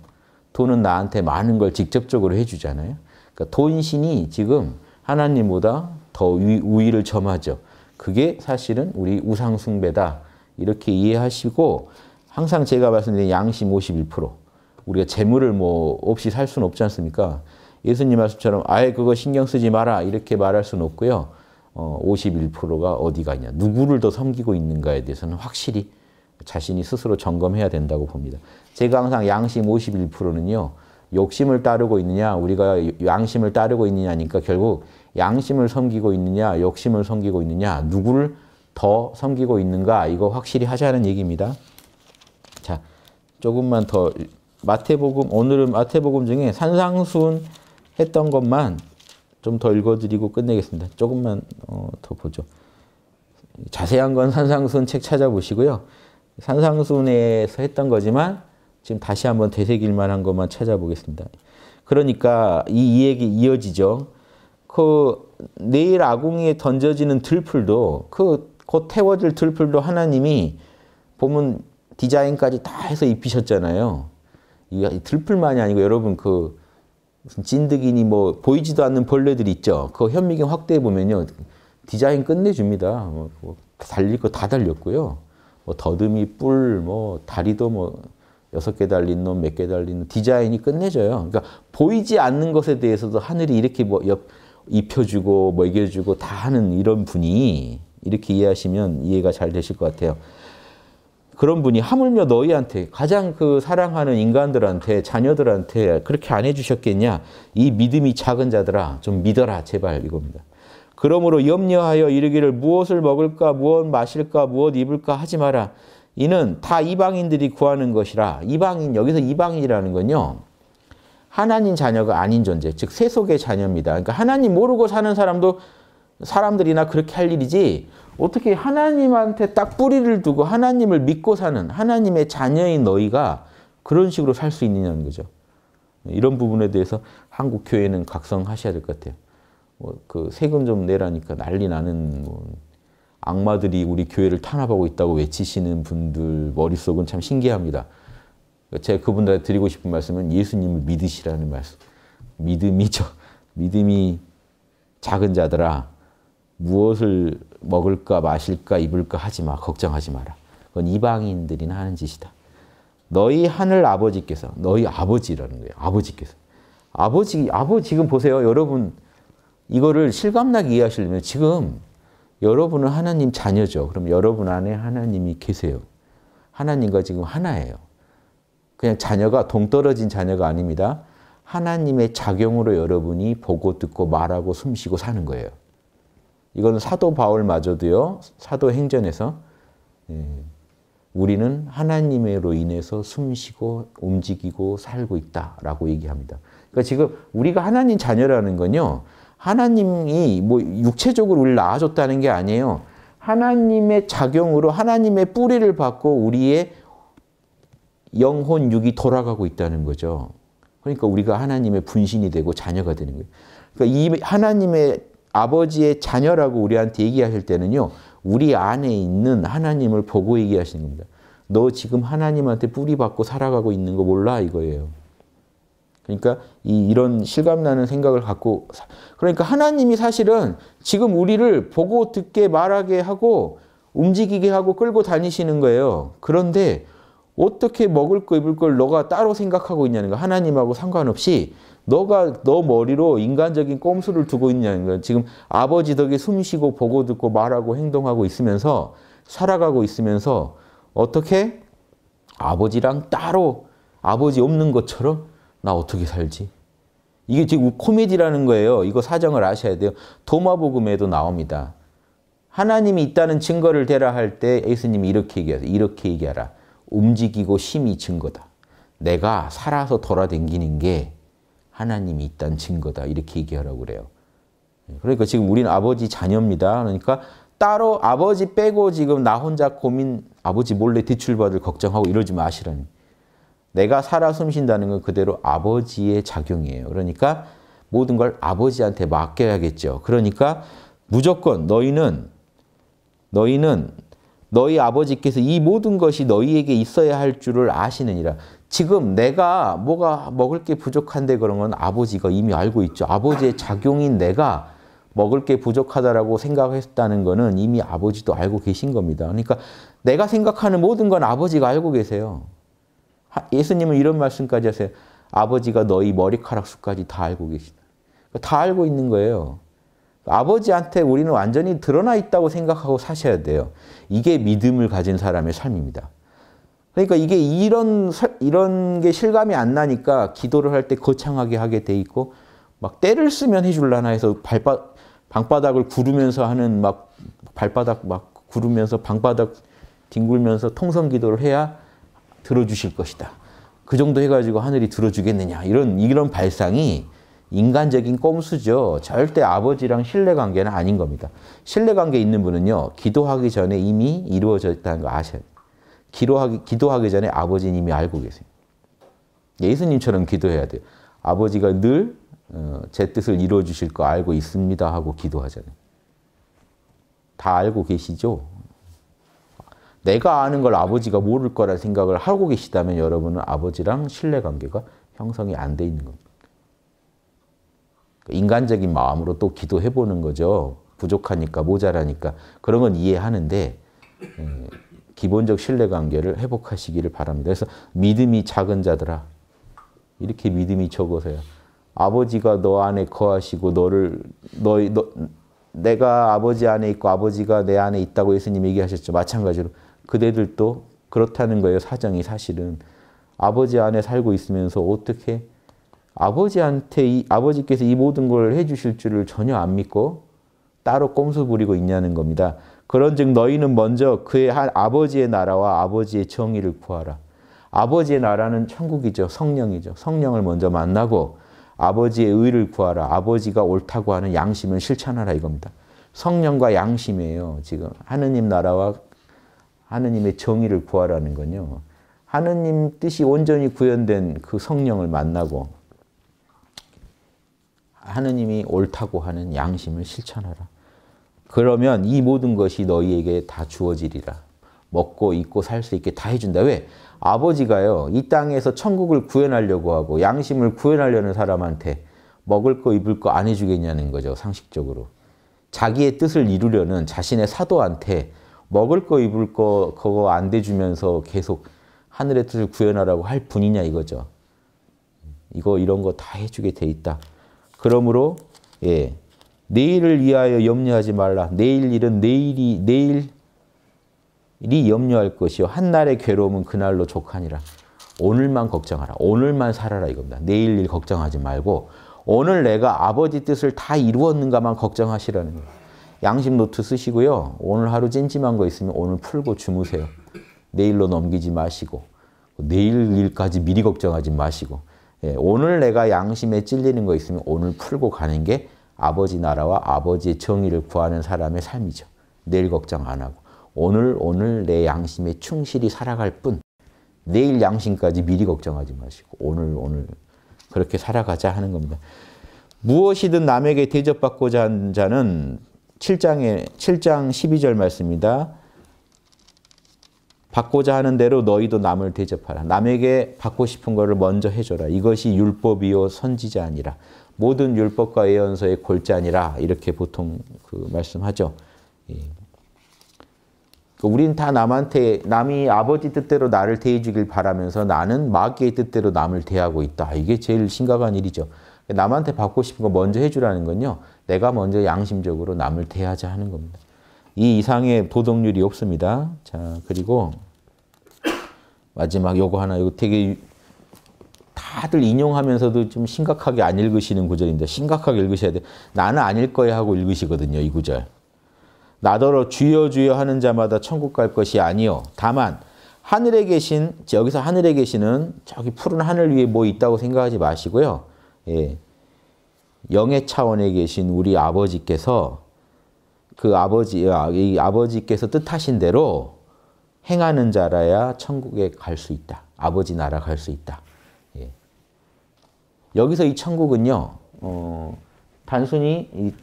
A: 돈은 나한테 많은 걸 직접적으로 해주잖아요. 그러니까 돈신이 지금 하나님보다 더 위, 를 점하죠. 그게 사실은 우리 우상 숭배다. 이렇게 이해하시고 항상 제가 말씀드린 양심 51% 우리가 재물을 뭐 없이 살 수는 없지 않습니까? 예수님 말씀처럼 아예 그거 신경 쓰지 마라 이렇게 말할 수는 없고요. 어, 51%가 어디가 냐 누구를 더 섬기고 있는가에 대해서는 확실히 자신이 스스로 점검해야 된다고 봅니다. 제가 항상 양심 51%는요. 욕심을 따르고 있느냐, 우리가 양심을 따르고 있느냐니까 결국 양심을 섬기고 있느냐, 욕심을 섬기고 있느냐, 누구를 더 섬기고 있는가, 이거 확실히 하자는 얘기입니다. 자, 조금만 더 마태복음, 오늘은 마태복음 중에 산상순 했던 것만 좀 더 읽어드리고 끝내겠습니다. 조금만 어, 더 보죠. 자세한 건 산상순 책 찾아보시고요. 산상순에서 했던 거지만 지금 다시 한번 되새길 만한 것만 찾아보겠습니다. 그러니까 이 이야기 이어지죠. 그 내일 아궁이에 던져지는 들풀도 그 곧 태워질 들풀도 하나님이 보면 디자인까지 다 해서 입히셨잖아요. 이 들풀만이 아니고 여러분 그 찐득이니 뭐 보이지도 않는 벌레들 있죠. 그 현미경 확대해 보면요. 디자인 끝내줍니다. 뭐, 뭐 달릴 거 다 달렸고요. 뭐 더듬이 뿔, 뭐 다리도 뭐 여섯 개 달린 놈, 몇 개 달린 놈, 디자인이 끝내줘요. 그러니까 보이지 않는 것에 대해서도 하늘이 이렇게 뭐 옆, 입혀주고 먹여주고 뭐 다 하는 이런 분이 이렇게 이해하시면 이해가 잘 되실 것 같아요. 그런 분이 하물며 너희한테 가장 그 사랑하는 인간들한테 자녀들한테 그렇게 안 해주셨겠냐? 이 믿음이 작은 자들아 좀 믿어라 제발 이겁니다. 그러므로 염려하여 이르기를 무엇을 먹을까 무엇 마실까 무엇 입을까 하지 마라. 이는 다 이방인들이 구하는 것이라 이방인 여기서 이방인이라는 건요. 하나님 자녀가 아닌 존재, 즉 세속의 자녀입니다. 그러니까 하나님 모르고 사는 사람도 사람들이나 그렇게 할 일이지 어떻게 하나님한테 딱 뿌리를 두고 하나님을 믿고 사는 하나님의 자녀인 너희가 그런 식으로 살 수 있느냐는 거죠. 이런 부분에 대해서 한국 교회는 각성하셔야 될 것 같아요. 뭐 그 세금 좀 내라니까 난리 나는 뭐 악마들이 우리 교회를 탄압하고 있다고 외치시는 분들 머릿속은 참 신기합니다. 제가 그분들한테 드리고 싶은 말씀은 예수님을 믿으시라는 말씀. 믿음이 저, 믿음이 작은 자들아, 무엇을 먹을까, 마실까, 입을까 하지 마. 걱정하지 마라. 그건 이방인들이나 하는 짓이다. 너희 하늘 아버지께서, 너희 아버지라는 거예요. 아버지께서. 아버지, 아버지, 지금 보세요. 여러분, 이거를 실감나게 이해하시려면 지금 여러분은 하나님 자녀죠. 그럼 여러분 안에 하나님이 계세요. 하나님과 지금 하나예요. 그냥 자녀가 동떨어진 자녀가 아닙니다. 하나님의 작용으로 여러분이 보고 듣고 말하고 숨쉬고 사는 거예요. 이거는 사도 바울마저도요. 사도 행전에서 예, 우리는 하나님으로 인해서 숨쉬고 움직이고 살고 있다라고 얘기합니다. 그러니까 지금 우리가 하나님 자녀라는 건요. 하나님이 뭐 육체적으로 우리를 낳아줬다는 게 아니에요. 하나님의 작용으로 하나님의 뿌리를 받고 우리의 영혼 육이 돌아가고 있다는 거죠. 그러니까 우리가 하나님의 분신이 되고 자녀가 되는 거예요. 그러니까 이 하나님의 아버지의 자녀라고 우리한테 얘기하실 때는요. 우리 안에 있는 하나님을 보고 얘기하시는 겁니다. 너 지금 하나님한테 뿌리 받고 살아가고 있는 거 몰라 이거예요. 그러니까 이 이런 실감나는 생각을 갖고 그러니까 하나님이 사실은 지금 우리를 보고 듣게 말하게 하고 움직이게 하고 끌고 다니시는 거예요. 그런데 어떻게 먹을 거 입을 걸 너가 따로 생각하고 있냐는 거 하나님하고 상관없이 너가 너 머리로 인간적인 꼼수를 두고 있냐는 거 지금 아버지 덕에 숨쉬고 보고 듣고 말하고 행동하고 있으면서 살아가고 있으면서 어떻게 아버지랑 따로 아버지 없는 것처럼 나 어떻게 살지? 이게 지금 코미디라는 거예요. 이거 사정을 아셔야 돼요. 도마복음에도 나옵니다. 하나님이 있다는 증거를 대라 할 때 예수님이 이렇게 얘기해서 이렇게 얘기하라. 움직이고 힘이 증거다. 내가 살아서 돌아다니는 게 하나님이 있다는 증거다. 이렇게 얘기하라고 그래요. 그러니까 지금 우리는 아버지 자녀입니다. 그러니까 따로 아버지 빼고 지금 나 혼자 고민, 아버지 몰래 대출받을 걱정하고 이러지 마시라는 내가 살아 숨쉰다는 건 그대로 아버지의 작용이에요. 그러니까 모든 걸 아버지한테 맡겨야겠죠. 그러니까 무조건 너희는 너희는 너희 아버지께서 이 모든 것이 너희에게 있어야 할 줄을 아시느니라. 지금 내가 뭐가 먹을 게 부족한데 그런 건 아버지가 이미 알고 있죠. 아버지의 작용인 내가 먹을 게 부족하다라고 생각했다는 거는 이미 아버지도 알고 계신 겁니다. 그러니까 내가 생각하는 모든 건 아버지가 알고 계세요. 예수님은 이런 말씀까지 하세요. 아버지가 너희 머리카락 수까지 다 알고 계시다. 그러니까 다 알고 있는 거예요. 아버지한테 우리는 완전히 드러나 있다고 생각하고 사셔야 돼요. 이게 믿음을 가진 사람의 삶입니다. 그러니까 이게 이런 이런 게 실감이 안 나니까 기도를 할 때 거창하게 하게 돼 있고 막 때를 쓰면 해줄라나 해서 발바 방바닥을 구르면서 하는 막 발바닥 막 구르면서 방바닥 뒹굴면서 통성 기도를 해야 들어주실 것이다. 그 정도 해가지고 하늘이 들어주겠느냐. 이런, 이런 발상이 인간적인 꼼수죠. 절대 아버지랑 신뢰관계는 아닌 겁니다. 신뢰관계 있는 분은요. 기도하기 전에 이미 이루어졌다는 거 아셔야 돼요. 기도하기, 기도하기 전에 아버지는 이 알고 계세요. 예수님처럼 기도해야 돼요. 아버지가 늘제 어, 뜻을 이루어 주실 거 알고 있습니다 하고 기도하잖아요. 다 알고 계시죠? 내가 아는 걸 아버지가 모를 거라 생각을 하고 계시다면 여러분은 아버지랑 신뢰관계가 형성이 안 돼 있는 겁니다. 인간적인 마음으로 또 기도해 보는 거죠. 부족하니까 모자라니까 그런 건 이해하는데 예, 기본적 신뢰관계를 회복하시기를 바랍니다. 그래서 믿음이 작은 자들아 이렇게 믿음이 적어서요. 아버지가 너 안에 거하시고 너를 너너 내가 아버지 안에 있고 아버지가 내 안에 있다고 예수님 얘기하셨죠. 마찬가지로 그대들도 그렇다는 거예요. 사정이 사실은. 아버지 안에 살고 있으면서 어떻게 아버지한테 이, 아버지께서 이 모든 걸 해주실 줄을 전혀 안 믿고 따로 꼼수 부리고 있냐는 겁니다. 그런즉 너희는 먼저 그의 한 아버지의 나라와 아버지의 정의를 구하라. 아버지의 나라는 천국이죠. 성령이죠. 성령을 먼저 만나고 아버지의 의를 구하라. 아버지가 옳다고 하는 양심을 실천하라 이겁니다. 성령과 양심이에요. 지금 하느님 나라와 하느님의 정의를 구하라는 건요. 하느님 뜻이 온전히 구현된 그 성령을 만나고 하느님이 옳다고 하는 양심을 실천하라. 그러면 이 모든 것이 너희에게 다 주어지리라. 먹고 입고 살 수 있게 다 해준다. 왜? 아버지가요. 이 땅에서 천국을 구현하려고 하고 양심을 구현하려는 사람한테 먹을 거 입을 거 안 해주겠냐는 거죠. 상식적으로. 자기의 뜻을 이루려는 자신의 사도한테 먹을 거 입을 거 그거 안 대주면서 계속 하늘의 뜻을 구현하라고 할 분이냐 이거죠. 이거 이런 거 다 해주게 돼 있다. 그러므로 예, 내일을 위하여 염려하지 말라. 내일 일은 내일이 내일이 염려할 것이요 한 날의 괴로움은 그날로 족하니라. 오늘만 걱정하라. 오늘만 살아라 이겁니다. 내일 일 걱정하지 말고 오늘 내가 아버지 뜻을 다 이루었는가만 걱정하시라는 거예요. 양심 노트 쓰시고요. 오늘 하루 찜찜한 거 있으면 오늘 풀고 주무세요. 내일로 넘기지 마시고 내일 일까지 미리 걱정하지 마시고 예, 오늘 내가 양심에 찔리는 거 있으면 오늘 풀고 가는 게 아버지 나라와 아버지의 정의를 구하는 사람의 삶이죠. 내일 걱정 안 하고 오늘 오늘 내 양심에 충실히 살아갈 뿐 내일 양심까지 미리 걱정하지 마시고 오늘 오늘 그렇게 살아가자 하는 겁니다. 무엇이든 남에게 대접받고자 한 자는 7장에 7장 12절 말씀입니다. 받고자 하는 대로 너희도 남을 대접하라. 남에게 받고 싶은 것을 먼저 해줘라. 이것이 율법이요 선지자 아니라 모든 율법과 예언서의 골자니라 이렇게 보통 그 말씀하죠. 예. 그 우린 다 남한테 남이 아버지 뜻대로 나를 대해주길 바라면서 나는 마귀의 뜻대로 남을 대하고 있다. 이게 제일 심각한 일이죠. 남한테 받고 싶은 거 먼저 해주라는 건요. 내가 먼저 양심적으로 남을 대하자 하는 겁니다. 이 이상의 도덕률이 없습니다. 자, 그리고 마지막 요거 하나, 요거 되게 다들 인용하면서도 좀 심각하게 안 읽으시는 구절입니다. 심각하게 읽으셔야 돼. 나는 아닐 거야 하고 읽으시거든요, 이 구절. 나더러 주여 주여 하는 자마다 천국 갈 것이 아니요. 다만 하늘에 계신 여기서 하늘에 계시는 저기 푸른 하늘 위에 뭐 있다고 생각하지 마시고요. 예. 영의 차원에 계신 우리 아버지께서 그 아버지, 아, 이 아버지께서 뜻하신 대로 행하는 자라야 천국에 갈 수 있다. 아버지 나라 갈 수 있다. 예. 여기서 이 천국은요, 어, 단순히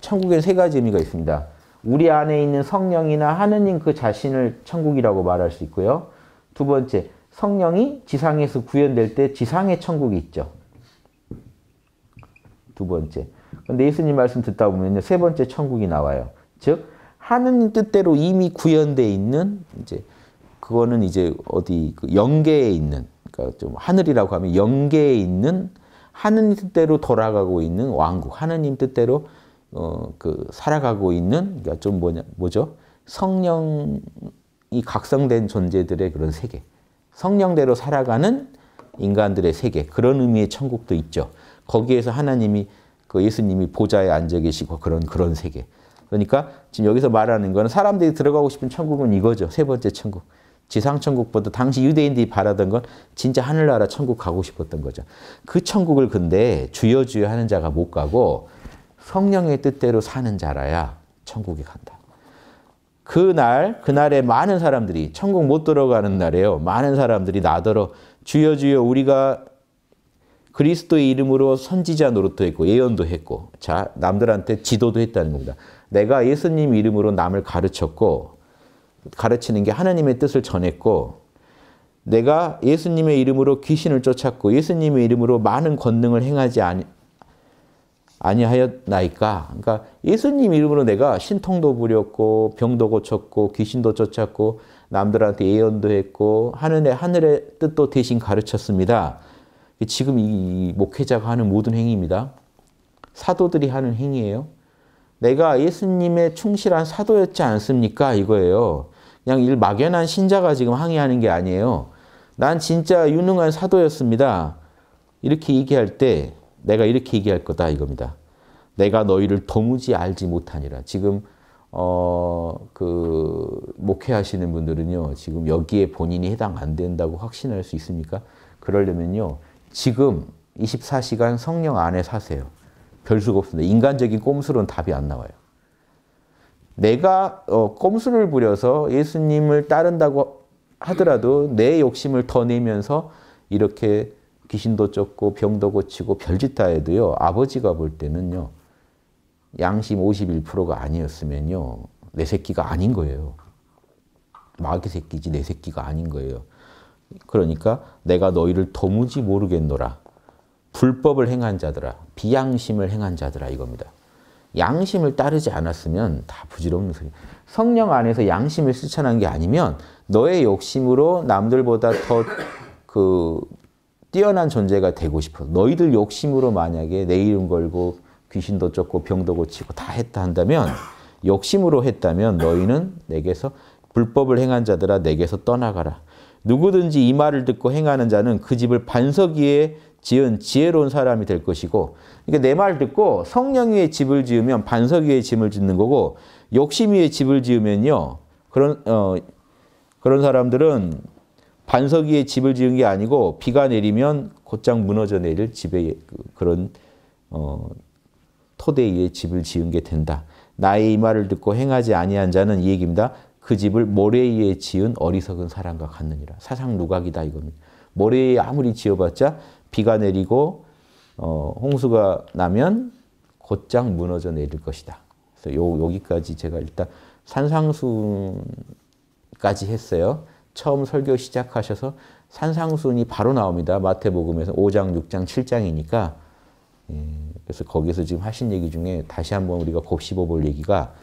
A: 천국에 세 가지 의미가 있습니다. 우리 안에 있는 성령이나 하느님 그 자신을 천국이라고 말할 수 있고요. 두 번째, 성령이 지상에서 구현될 때 지상의 천국이 있죠. 두 번째. 근데 예수님 말씀 듣다 보면요. 세 번째 천국이 나와요. 즉 하느님 뜻대로 이미 구현돼 있는 이제 그거는 이제 어디 그 영계에 있는 그러니까 좀 하늘이라고 하면 영계에 있는 하느님 뜻대로 돌아가고 있는 왕국, 하느님 뜻대로 어그 살아가고 있는 그러니까 좀 뭐냐 뭐죠? 성령이 각성된 존재들의 그런 세계, 성령대로 살아가는 인간들의 세계 그런 의미의 천국도 있죠. 거기에서 하나님이 그 예수님이 보좌에 앉아 계시고 그런 그런 세계. 그러니까 지금 여기서 말하는 거는 사람들이 들어가고 싶은 천국은 이거죠. 세 번째 천국. 지상 천국보다 당시 유대인들이 바라던 건 진짜 하늘나라 천국 가고 싶었던 거죠. 그 천국을 근데 주여 주여 하는 자가 못 가고 성령의 뜻대로 사는 자라야 천국에 간다. 그날 그날에 많은 사람들이 천국 못 들어가는 날에요. 많은 사람들이 나더러 주여 주여 우리가 그리스도의 이름으로 선지자 노릇도 했고 예언도 했고 자 남들한테 지도도 했다는 겁니다. 내가 예수님 이름으로 남을 가르쳤고 가르치는 게 하나님의 뜻을 전했고 내가 예수님의 이름으로 귀신을 쫓았고 예수님의 이름으로 많은 권능을 행하지 아니, 아니하였나이까. 그러니까 예수님 이름으로 내가 신통도 부렸고 병도 고쳤고 귀신도 쫓았고 남들한테 예언도 했고 하늘의 하늘의 뜻도 대신 가르쳤습니다. 지금 이 목회자가 하는 모든 행위입니다. 사도들이 하는 행위예요. 내가 예수님의 충실한 사도였지 않습니까? 이거예요. 그냥 일 막연한 신자가 지금 항의하는 게 아니에요. 난 진짜 유능한 사도였습니다. 이렇게 얘기할 때 내가 이렇게 얘기할 거다 이겁니다. 내가 너희를 도무지 알지 못하니라. 지금 어, 그 목회하시는 분들은요. 지금 여기에 본인이 해당 안 된다고 확신할 수 있습니까? 그러려면요. 지금 24시간 성령 안에 사세요. 별수가 없습니다. 인간적인 꼼수로는 답이 안 나와요. 내가 어, 꼼수를 부려서 예수님을 따른다고 하더라도 내 욕심을 더 내면서 이렇게 귀신도 쫓고 병도 고치고 별짓 다 해도요. 아버지가 볼 때는요. 양심 51%가 아니었으면요. 내 새끼가 아닌 거예요. 마귀 새끼지 내 새끼가 아닌 거예요. 그러니까 내가 너희를 도무지 모르겠노라. 불법을 행한 자들아, 비양심을 행한 자들아 이겁니다. 양심을 따르지 않았으면 다 부질없는 소리. 성령 안에서 양심을 실천한 게 아니면 너의 욕심으로 남들보다 더그 뛰어난 존재가 되고 싶어. 너희들 욕심으로 만약에 내 이름 걸고 귀신도 쫓고 병도 고치고 다 했다 한다면 욕심으로 했다면 너희는 내게서 불법을 행한 자들아 내게서 떠나가라. 누구든지 이 말을 듣고 행하는 자는 그 집을 반석 위에 지은 지혜로운 사람이 될 것이고 그러니까 내말 듣고 성령 위에 집을 지으면 반석 위에 짐을 짓는 거고 욕심 위에 집을 지으면요. 그런 어 그런 사람들은 반석 위에 집을 지은 게 아니고 비가 내리면 곧장 무너져 내릴 집에 그, 그런 어 토대 위에 집을 지은 게 된다. 나의 이 말을 듣고 행하지 아니한 자는 이 얘기입니다. 그 집을 모래 위에 지은 어리석은 사람과 같느니라. 사상 누각이다 이겁니다. 모래 위에 아무리 지어봤자 비가 내리고 어, 홍수가 나면 곧장 무너져 내릴 것이다. 그래서 요, 여기까지 제가 일단 산상순까지 했어요. 처음 설교 시작하셔서 산상순이 바로 나옵니다. 마태복음에서 5장, 6장, 7장이니까. 예, 그래서 거기서 지금 하신 얘기 중에 다시 한번 우리가 곱씹어 볼 얘기가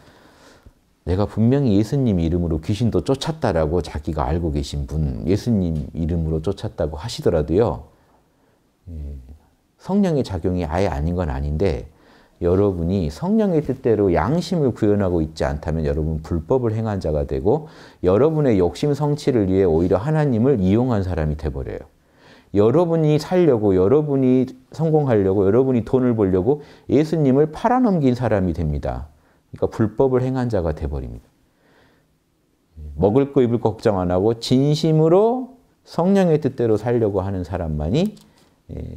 A: 내가 분명히 예수님 이름으로 귀신도 쫓았다라고 자기가 알고 계신 분, 예수님 이름으로 쫓았다고 하시더라도요, 예, 성령의 작용이 아예 아닌 건 아닌데, 여러분이 성령의 뜻대로 양심을 구현하고 있지 않다면 여러분 불법을 행한 자가 되고, 여러분의 욕심 성취를 위해 오히려 하나님을 이용한 사람이 돼버려요. 여러분이 살려고, 여러분이 성공하려고, 여러분이 돈을 벌려고 예수님을 팔아넘긴 사람이 됩니다. 그러니까 불법을 행한 자가 돼버립니다. 먹을 거 입을 거 걱정 안 하고 진심으로 성령의 뜻대로 살려고 하는 사람만이 예,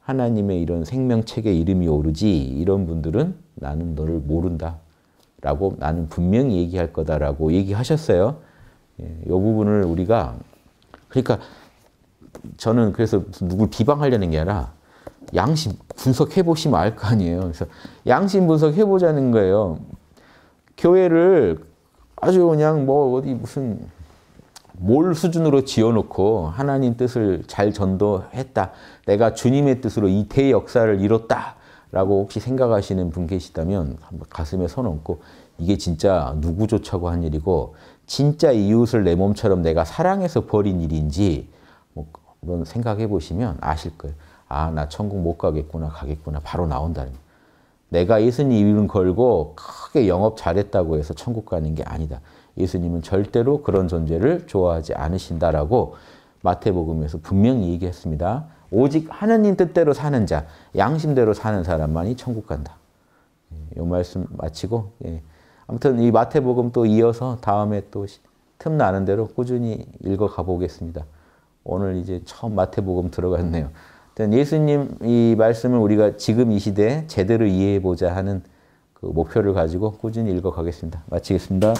A: 하나님의 이런 생명책에 이름이 오르지 이런 분들은 나는 너를 모른다 라고 나는 분명히 얘기할 거다 라고 얘기하셨어요. 이 예, 부분을 우리가 그러니까 저는 그래서 누굴 비방하려는 게 아니라 양심 분석해 보시면 알 거 아니에요. 그래서 양심 분석해 보자는 거예요. 교회를 아주 그냥 뭐 어디 무슨 몰 수준으로 지어놓고 하나님 뜻을 잘 전도했다. 내가 주님의 뜻으로 이태 역사를 이뤘다. 라고 혹시 생각하시는 분 계시다면 가슴에 손 얹고 이게 진짜 누구조차고 한 일이고 진짜 이웃을 내 몸처럼 내가 사랑해서 버린 일인지 뭐 생각해 보시면 아실 거예요. 아, 나 천국 못 가겠구나, 가겠구나, 바로 나온다는 내가 예수님 이름 걸고 크게 영업 잘했다고 해서 천국 가는 게 아니다. 예수님은 절대로 그런 존재를 좋아하지 않으신다라고 마태복음에서 분명히 얘기했습니다. 오직 하느님 뜻대로 사는 자, 양심대로 사는 사람만이 천국 간다. 이 예, 말씀 마치고 예. 아무튼 이 마태복음 또 이어서 다음에 또 틈 나는 대로 꾸준히 읽어가 보겠습니다. 오늘 이제 처음 마태복음 들어갔네요. 예수님 이 말씀을 우리가 지금 이 시대에 제대로 이해해보자 하는 그 목표를 가지고 꾸준히 읽어가겠습니다. 마치겠습니다.